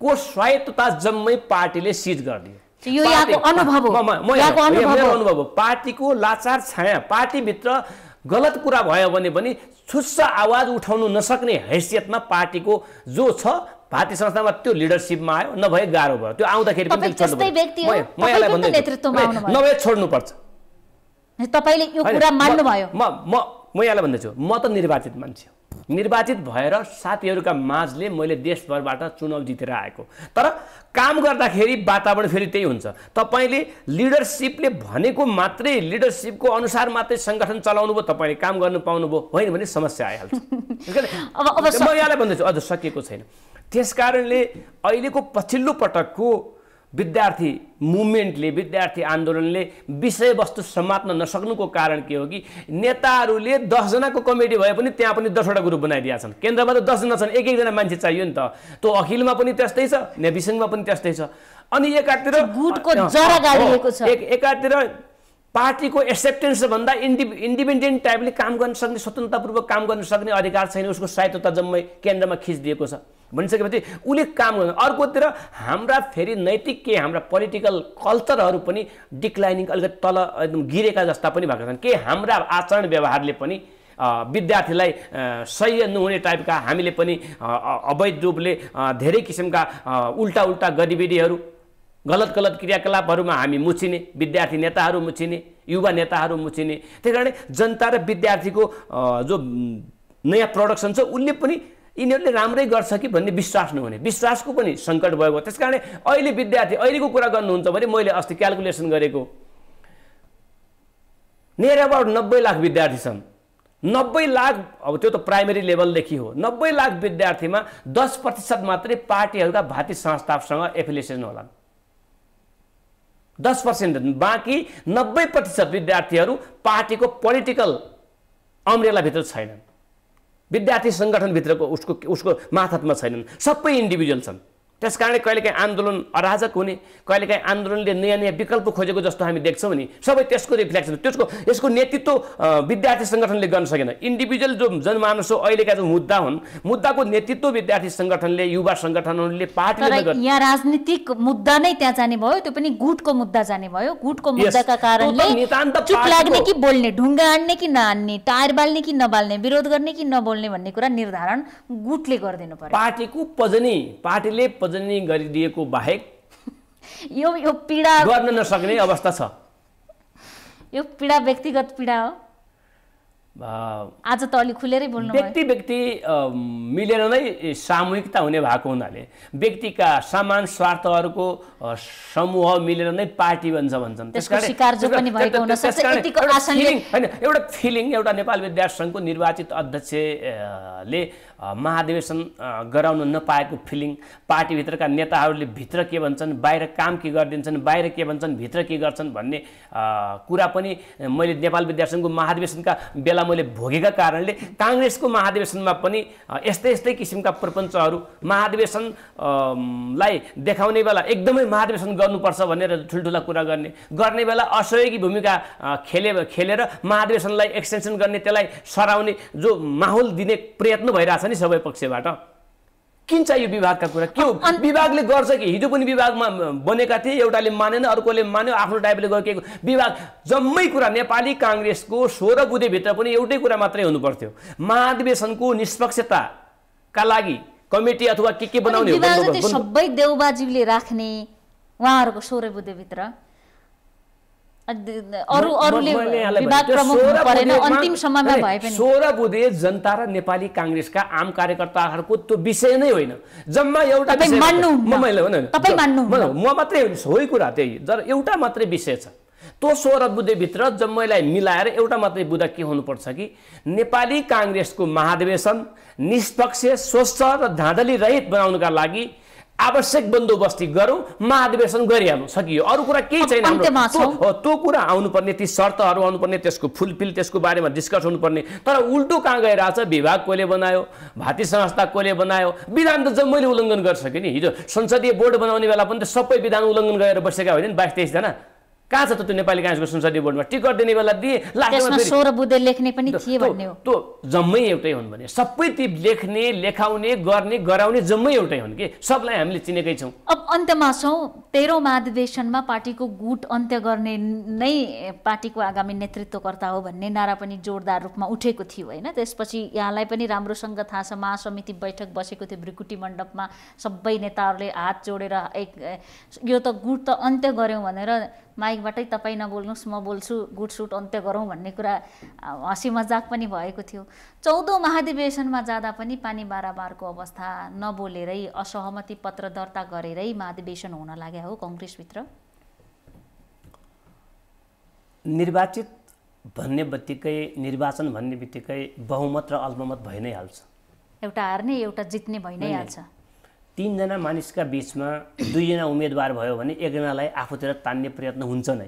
को स्वायत्तता जम्मै पार्टीले सिज गरिदियो अनुभव हो पार्टीको लाचार छाया पार्टीभित्र गलत कुरा भयो भने पनि छुस्स आवाज उठाउनु नसक्ने हैसियतमा पार्टीको जो छ भारतीय संस्थामा त्यो लिडरसिपमा आयो नभए गाह्रो भयो त्यो आउँदाखेरि नभए छोड्नुपर्छ तपाईँले यो कुरा मान्नुभयो म म यहाँलाई भन्दैछु म त निर्वाचित मान्छे निर्वाचित भएर साथीहरूका माझले मैले देशभरबाट चुनाव जितेर आएको तर काम गर्दाखेरि वातावरण फेरि त्यही हुन्छ तपाईँले लिडरसिपले भनेको मात्रै लिडरसिपको अनुसार मात्रै सङ्गठन चलाउनु भयो तपाईँले काम गर्नु पाउनुभयो होइन भने समस्या आइहाल्छ म यहाँलाई भन्दैछु अझ सकिएको छैन त्यस कारणले अहिलेको पछिल्लो पटकको विद्यार्थी मुभमेन्टले विद्यार्थी आन्दोलनले विषयवस्तु समात्न नसक्नुको कारण के हो कि नेताहरूले दसजनाको कमिटी भए पनि त्यहाँ पनि दसवटा ग्रुप बनाइदिएका छन् केन्द्रमा त दसजना छन् एक एकजना मान्छे चाहियो नि त त्यो अखिलमा पनि त्यस्तै छ नेभिसिङमा पनि त्यस्तै छ अनि एकातिर गुटको एकातिर पार्टीको एक्सेप्टेन्स भन्दा इन्डि इन्डिपेन्डेन्ट टाइपले काम गर्न सक्ने स्वतन्त्रतापूर्वक काम गर्न सक्ने अधिकार छैन उसको त जम्मै केन्द्रमा खिचिदिएको छ भनिसकेपछि उसले काम गर्नु अर्कोतिर हाम्रा फेरि नैतिक के हाम्रा पोलिटिकल कल्चरहरू पनि डिक्लाइनिङ अलिकति तल एकदम गिरेका जस्ता पनि भएका छन् के हाम्रा आचरण व्यवहारले पनि विद्यार्थीलाई सह्य नहुने टाइपका हामीले पनि अवैध रूपले धेरै किसिमका उल्टा उल्टा गतिविधिहरू गलत गलत क्रियाकलापहरूमा हामी मुछिने विद्यार्थी नेताहरू मुछिने युवा नेताहरू मुछिने त्यही कारणले जनता र विद्यार्थीको जो नयाँ प्रडक्सन छ उसले पनि यिनीहरूले राम्रै गर्छ कि भन्ने विश्वास नहुने विश्वासको पनि सङ्कट भएको त्यस कारणले अहिले विद्यार्थी अहिलेको कुरा गर्नुहुन्छ भने मैले अस्ति क्यालकुलेसन गरेको नियर अबाउट नब्बे लाख विद्यार्थी छन् नब्बे लाख अब त्यो त प्राइमेरी लेभलदेखि हो नब्बे लाख विद्यार्थीमा दस प्रतिशत मात्रै पार्टीहरूका भाती संस्थासँग एफिलिएसन होला दस पर्सेन्ट बाँकी नब्बे प्रतिशत विद्यार्थीहरू पार्टीको पोलिटिकल अम्रेलाभित्र छैनन् विद्यार्थी सङ्गठनभित्रको उसको उसको माथतमा छैनन् सबै इन्डिभिजुअल छन् त्यस कारणले कहिलेकाहीँ आन्दोलन अराजक हुने कहिलेकाहीँ आन्दोलनले नयाँ नयाँ विकल्प खोजेको जस्तो हामी देख्छौँ नि सबै त्यसको रिफ्लेक्सन त्यसको यसको नेतृत्व विद्यार्थी सङ्गठनले गर्न सकेन इन्डिभिजुअल जो जनमानस हो अहिलेका जो मुद्दा हुन् मुद्दाको नेतृत्व विद्यार्थी सङ्गठनले युवा सङ्गठनहरूले पार्टीले यहाँ राजनीतिक मुद्दा नै त्यहाँ जाने भयो त्यो पनि गुटको मुद्दा जाने भयो गुटको मुद्दाका कारणले चुप लाग्ने कि बोल्ने ढुङ्गा हान्ने कि नहान्ने टायर बाल्ने कि नबाल्ने विरोध गर्ने कि नबोल्ने भन्ने कुरा निर्धारण गुटले गरिदिनु पर्यो पार्टीको पजनी पार्टीले अपजनी गरिदिएको बाहेक यो यो पीडा गर्न नसक्ने अवस्था छ यो पीडा व्यक्तिगत पीडा हो आज त अलिक खुलेरै बोल्नु व्यक्ति व्यक्ति मिलेर नै सामूहिकता हुने भएको हुनाले व्यक्तिका सामान स्वार्थहरूको समूह मिलेर नै पार्टी बन्छ भन्छन् एउटा फिलिङ एउटा नेपाल विद्यार्थी सङ्घको निर्वाचित अध्यक्षले महाधिवेशन गराउन नपाएको फिलिङ पार्टीभित्रका नेताहरूले भित्र के भन्छन् बाहिर काम के गरिदिन्छन् बाहिर के भन्छन् भित्र के गर्छन् भन्ने कुरा पनि मैले नेपाल विद्यार्थीको महाधिवेशनका बेला मैले भोगेका कारणले काङ्ग्रेसको महाधिवेशनमा पनि यस्तै यस्तै किसिमका प्रपञ्चहरू महाधिवेशनलाई देखाउने बेला एकदमै महाधिवेशन गर्नुपर्छ भनेर ठुल्ठुला कुरा गर्ने गर्ने बेला असहयोगी भूमिका खेले खेलेर महाधिवेशनलाई एक्सटेन्सन गर्ने त्यसलाई सराउने जो माहौल दिने प्रयत्न भइरहेछ छ नि सबै पक्षबाट किन यो विभागका कुरा के विभागले गर्छ कि हिजो पनि विभागमा बनेका थिए एउटाले मानेन अर्कोले मान्यो आफ्नो टाइपले गयो के विभाग जम्मै कुरा नेपाली काङ्ग्रेसको सोह्र बुधेभित्र पनि एउटै कुरा मात्रै हुनु पर्थ्यो महाधिवेशनको निष्पक्षताका लागि कमिटी अथवा के के बनाउने सबै देउबाजीले राख्ने उहाँहरूको सोह्र बुधेभित्र सोह्र बुधे जनता र नेपाली काङ्ग्रेसका आम कार्यकर्ताहरूको त्यो विषय नै होइन जम्मा एउटा म मात्रै होइ कुरा त्यही जर एउटा मात्रै विषय छ त्यो सोह्र बुधेभित्र जम्मैलाई मिलाएर एउटा मात्रै बुधा के हुनुपर्छ कि नेपाली काङ्ग्रेसको महाधिवेशन निष्पक्ष स्वच्छ र धाँधली रहित बनाउनका लागि आवश्यक बन्दोबस्ती गरौँ महाधिवेशन गरिहाल्नु सकियो अरू कुरा केही छैन त्यो कुरा आउनुपर्ने ती शर्तहरू आउनुपर्ने त्यसको फुलफिल त्यसको बारेमा डिस्कस हुनुपर्ने तर उल्टो कहाँ गइरहेछ विभाग कसले बनायो भाती संस्था कसले बनायो विधान त जब मैले उल्लङ्घन गरिसकेँ नि हिजो संसदीय बोर्ड बनाउने बेला पनि त सबै विधान उल्लङ्घन गरेर बसेका होइन बाइस तेइसजना कहाँ छ त त्यो नेपाली काङ्ग्रेसको संसदीय बोर्डमा टिकट दिने बेला दिए बुधे लेख्ने पनि थिए भन्ने हो त्यो जम्मै एउटै हुन् भने सबै ती लेख्ने लेखाउने गर्ने गराउने जम्मै एउटै हुन् कि सबलाई हामीले चिनेकै छौँ अब अन्त्यमा छौँ तेह्रौँ महाधिवेशनमा पार्टीको गुट अन्त्य गर्ने नै पार्टीको आगामी नेतृत्वकर्ता हो भन्ने नारा पनि जोरदार रूपमा उठेको थियो होइन त्यसपछि यहाँलाई पनि राम्रोसँग थाहा छ महासमिति बैठक बसेको थियो भ्रिकुटी मण्डपमा सबै नेताहरूले हात जोडेर एक यो त गुट त अन्त्य गऱ्यौँ भनेर माइकबाटै तपाईँ नबोल्नुहोस् म बोल्छु गुटसुट अन्त्य गरौँ भन्ने कुरा हँसी मजाक पनि भएको थियो चौधौँ महाधिवेशनमा जाँदा पनि पानी बाराबारको अवस्था नबोलेरै असहमति पत्र दर्ता गरेरै महाधिवेशन हुन लाग्यो हो कङ्ग्रेसभित्र निर्वाचित भन्ने बित्तिकै निर्वाचन भन्ने बित्तिकै बहुमत र अल्पमत भइ नै हाल्छ एउटा हार्ने एउटा जित्ने भइ नै हाल्छ तिनजना मानिसका बिचमा दुईजना उम्मेदवार भयो भने एकजनालाई आफूतिर तान्ने प्रयत्न हुन्छ नै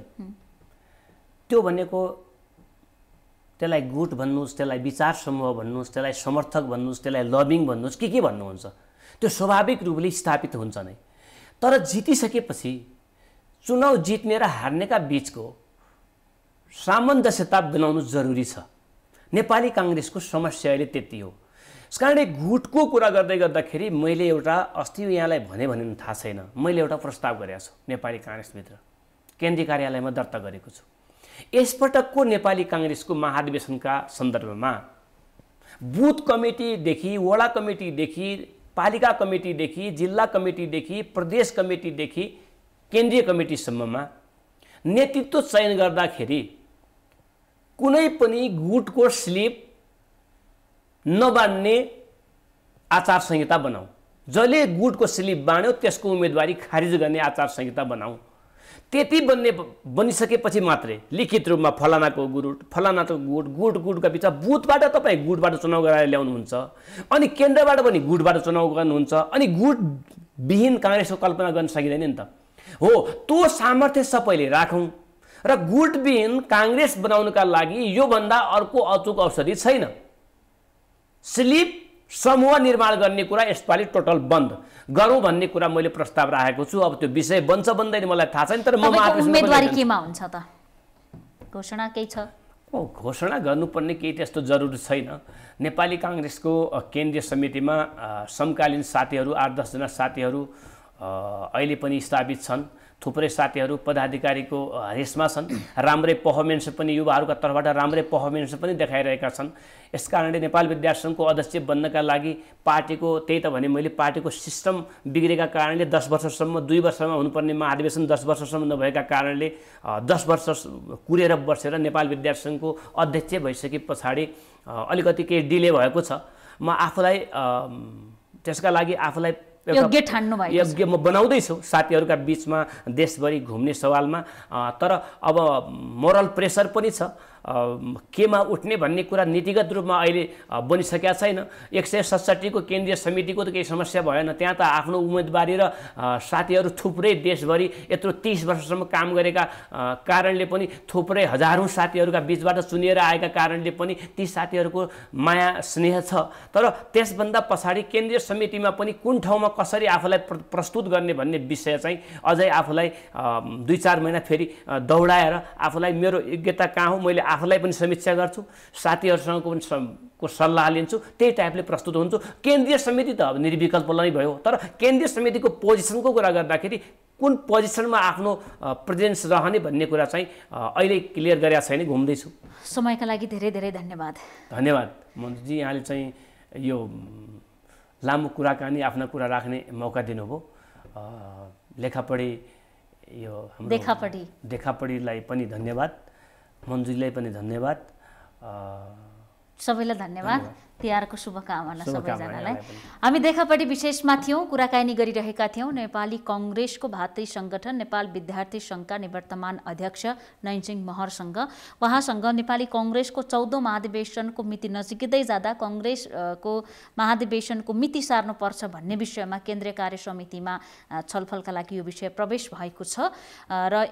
त्यो भनेको त्यसलाई गुट भन्नुहोस् त्यसलाई विचार समूह भन्नुहोस् त्यसलाई समर्थक भन्नुहोस् त्यसलाई लभिङ भन्नुहोस् के के भन्नुहुन्छ त्यो स्वाभाविक रूपले स्थापित हुन्छ नै तर जितिसकेपछि चुनाव जित्ने र हार्नेका बिचको सामञ्जस्यता बनाउनु जरुरी छ नेपाली काङ्ग्रेसको समस्या अहिले त्यति हो त्यस कारणले गुटको कुरा गर्दै गर्दाखेरि मैले एउटा अस्ति यहाँलाई भने भने थाहा छैन मैले एउटा प्रस्ताव गरेको छु नेपाली काङ्ग्रेसभित्र केन्द्रीय कार्यालयमा दर्ता गरेको छु यसपटकको नेपाली काङ्ग्रेसको महाधिवेशनका सन्दर्भमा बुथ कमिटीदेखि वडा कमिटीदेखि पालिका कमिटीदेखि जिल्ला कमिटीदेखि प्रदेश कमिटीदेखि केन्द्रीय कमिटीसम्ममा नेतृत्व चयन गर्दाखेरि कुनै पनि गुटको स्लिप नबाँड्ने आचार संहिता बनाऊ जसले गुटको स्लिप बाँड्यो त्यसको उम्मेदवारी खारिज गर्ने आचार संहिता बनाऊ त्यति बन्ने बनिसकेपछि मात्रै लिखित रूपमा फलानाको गुट फलानाको गुट गुट गुटका बिचमा बुथबाट तपाईँ गुटबाट चुनाउ गराएर ल्याउनुहुन्छ अनि केन्द्रबाट पनि गुटबाट चुनाउ गर्नुहुन्छ अनि गुट गुटविहीन काङ्ग्रेसको कल्पना गर्न सकिँदैन नि त हो त्यो सामर्थ्य सबैले राखौँ र गुटविहीन काङ्ग्रेस बनाउनका लागि योभन्दा अर्को अचुक औषधि छैन स्लिप समूह निर्माण गर्ने कुरा यसपालि टोटल बन्द गरौँ भन्ने कुरा मैले प्रस्ताव राखेको छु अब त्यो विषय बन्छ बन्दैन मलाई थाहा छैन तर म उम्मेदवारी केमा हुन्छ त घोषणा केही छ घोषणा गर्नुपर्ने केही त्यस्तो जरुरी छैन नेपाली काङ्ग्रेसको केन्द्रीय समितिमा समकालीन साथीहरू आठ दसजना साथीहरू अहिले पनि स्थापित छन् थुप्रै साथीहरू पदाधिकारीको रेसमा छन् राम्रै पर्फर्मेन्स पनि युवाहरूका तर्फबाट राम्रै पर्फर्मेन्स पनि देखाइरहेका छन् यसकारणले नेपाल विद्यार्थीसङ्घको अध्यक्ष बन्नका लागि पार्टीको त्यही त भने मैले पार्टीको सिस्टम बिग्रेका कारणले दस वर्षसम्म दुई वर्षमा हुनुपर्ने महाधिवेशन दस वर्षसम्म नभएका कारणले दस वर्ष कुरेर बसेर नेपाल विद्यार्थीसङ्घको अध्यक्ष भइसके पछाडि अलिकति केही डिले भएको छ म आफूलाई त्यसका लागि आफूलाई यज्ञ ठान्नु भयो यज्ञ म बनाउँदैछु साथीहरूका बिचमा देशभरि घुम्ने सवालमा तर अब मोरल प्रेसर पनि छ केमा उठ्ने भन्ने कुरा नीतिगत रूपमा अहिले बनिसकेका छैन एक सय सत्सठीको केन्द्रीय समितिको त केही समस्या भएन त्यहाँ त आफ्नो उम्मेदवारी र साथीहरू थुप्रै देशभरि यत्रो तिस वर्षसम्म काम गरेका कारणले पनि थुप्रै हजारौँ साथीहरूका बिचबाट चुनिएर आएका कारणले पनि ती साथीहरूको माया स्नेह छ तर त्यसभन्दा पछाडि केन्द्रीय समितिमा पनि कुन ठाउँमा कसरी आफूलाई प्रस्तुत गर्ने भन्ने विषय चाहिँ अझै आफूलाई दुई चार महिना फेरि दौडाएर आफूलाई मेरो योग्यता कहाँ हो मैले आफूलाई पनि समीक्षा गर्छु साथीहरूसँगको पनि को सल्लाह लिन्छु त्यही टाइपले प्रस्तुत हुन्छु केन्द्रीय समिति त अब निर्विकल्प नै भयो तर केन्द्रीय समितिको पोजिसनको कुरा गर्दाखेरि कुन पोजिसनमा आफ्नो प्रेजेन्स रहने भन्ने कुरा चाहिँ अहिले क्लियर गरेका छैन घुम्दैछु समयका लागि धेरै धेरै धन्यवाद धन्यवाद मन्त्रीजी यहाँले चाहिँ यो लामो कुराकानी आफ्ना कुरा राख्ने मौका दिनुभयो लेखापढी यो देखापढी देखापढीलाई पनि धन्यवाद मन्जुलीलाई पनि धन्यवाद सबैलाई धन्यवाद तिहारको शुभकामना सबैजनालाई हामी देखापट्टि विशेषमा थियौँ कुराकानी गरिरहेका थियौँ नेपाली कङ्ग्रेसको भातृ सङ्गठन नेपाल विद्यार्थी सङ्घका निवर्तमान अध्यक्ष नैनसिंह महरसँग उहाँसँग नेपाली कङ्ग्रेसको चौधौँ महाधिवेशनको मिति नजिकै जाँदा कङ्ग्रेसको महाधिवेशनको मिति सार्नुपर्छ भन्ने विषयमा केन्द्रीय कार्य समितिमा छलफलका लागि यो विषय प्रवेश भएको छ र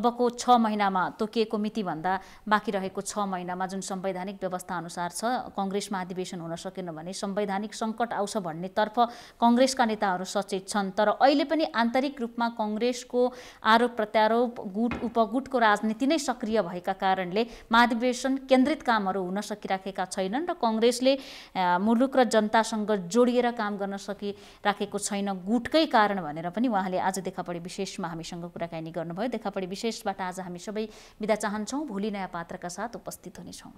अबको छ महिनामा तोकिएको मितिभन्दा बाँकी रहेको छ महिनामा जुन संवैधानिक व्यवस्था अनुसार छ कङ्ग्रेस महाधि अधिवेशन हुन सकेन भने संवैधानिक सङ्कट आउँछ भन्नेतर्फ कङ्ग्रेसका नेताहरू सचेत छन् तर अहिले पनि आन्तरिक रूपमा कङ्ग्रेसको आरोप प्रत्यारोप गुट उपगुटको राजनीति नै सक्रिय भएका कारणले महाधिवेशन केन्द्रित कामहरू हुन सकिराखेका छैनन् र कङ्ग्रेसले मुलुक र जनतासँग जोडिएर काम गर्न सकिराखेको छैन गुटकै कारण भनेर पनि उहाँले आज देखापडी विशेषमा हामीसँग कुराकानी गर्नुभयो देखापडी विशेषबाट आज हामी सबै बिदा चाहन्छौँ भोलि नयाँ पात्रका साथ उपस्थित हुनेछौँ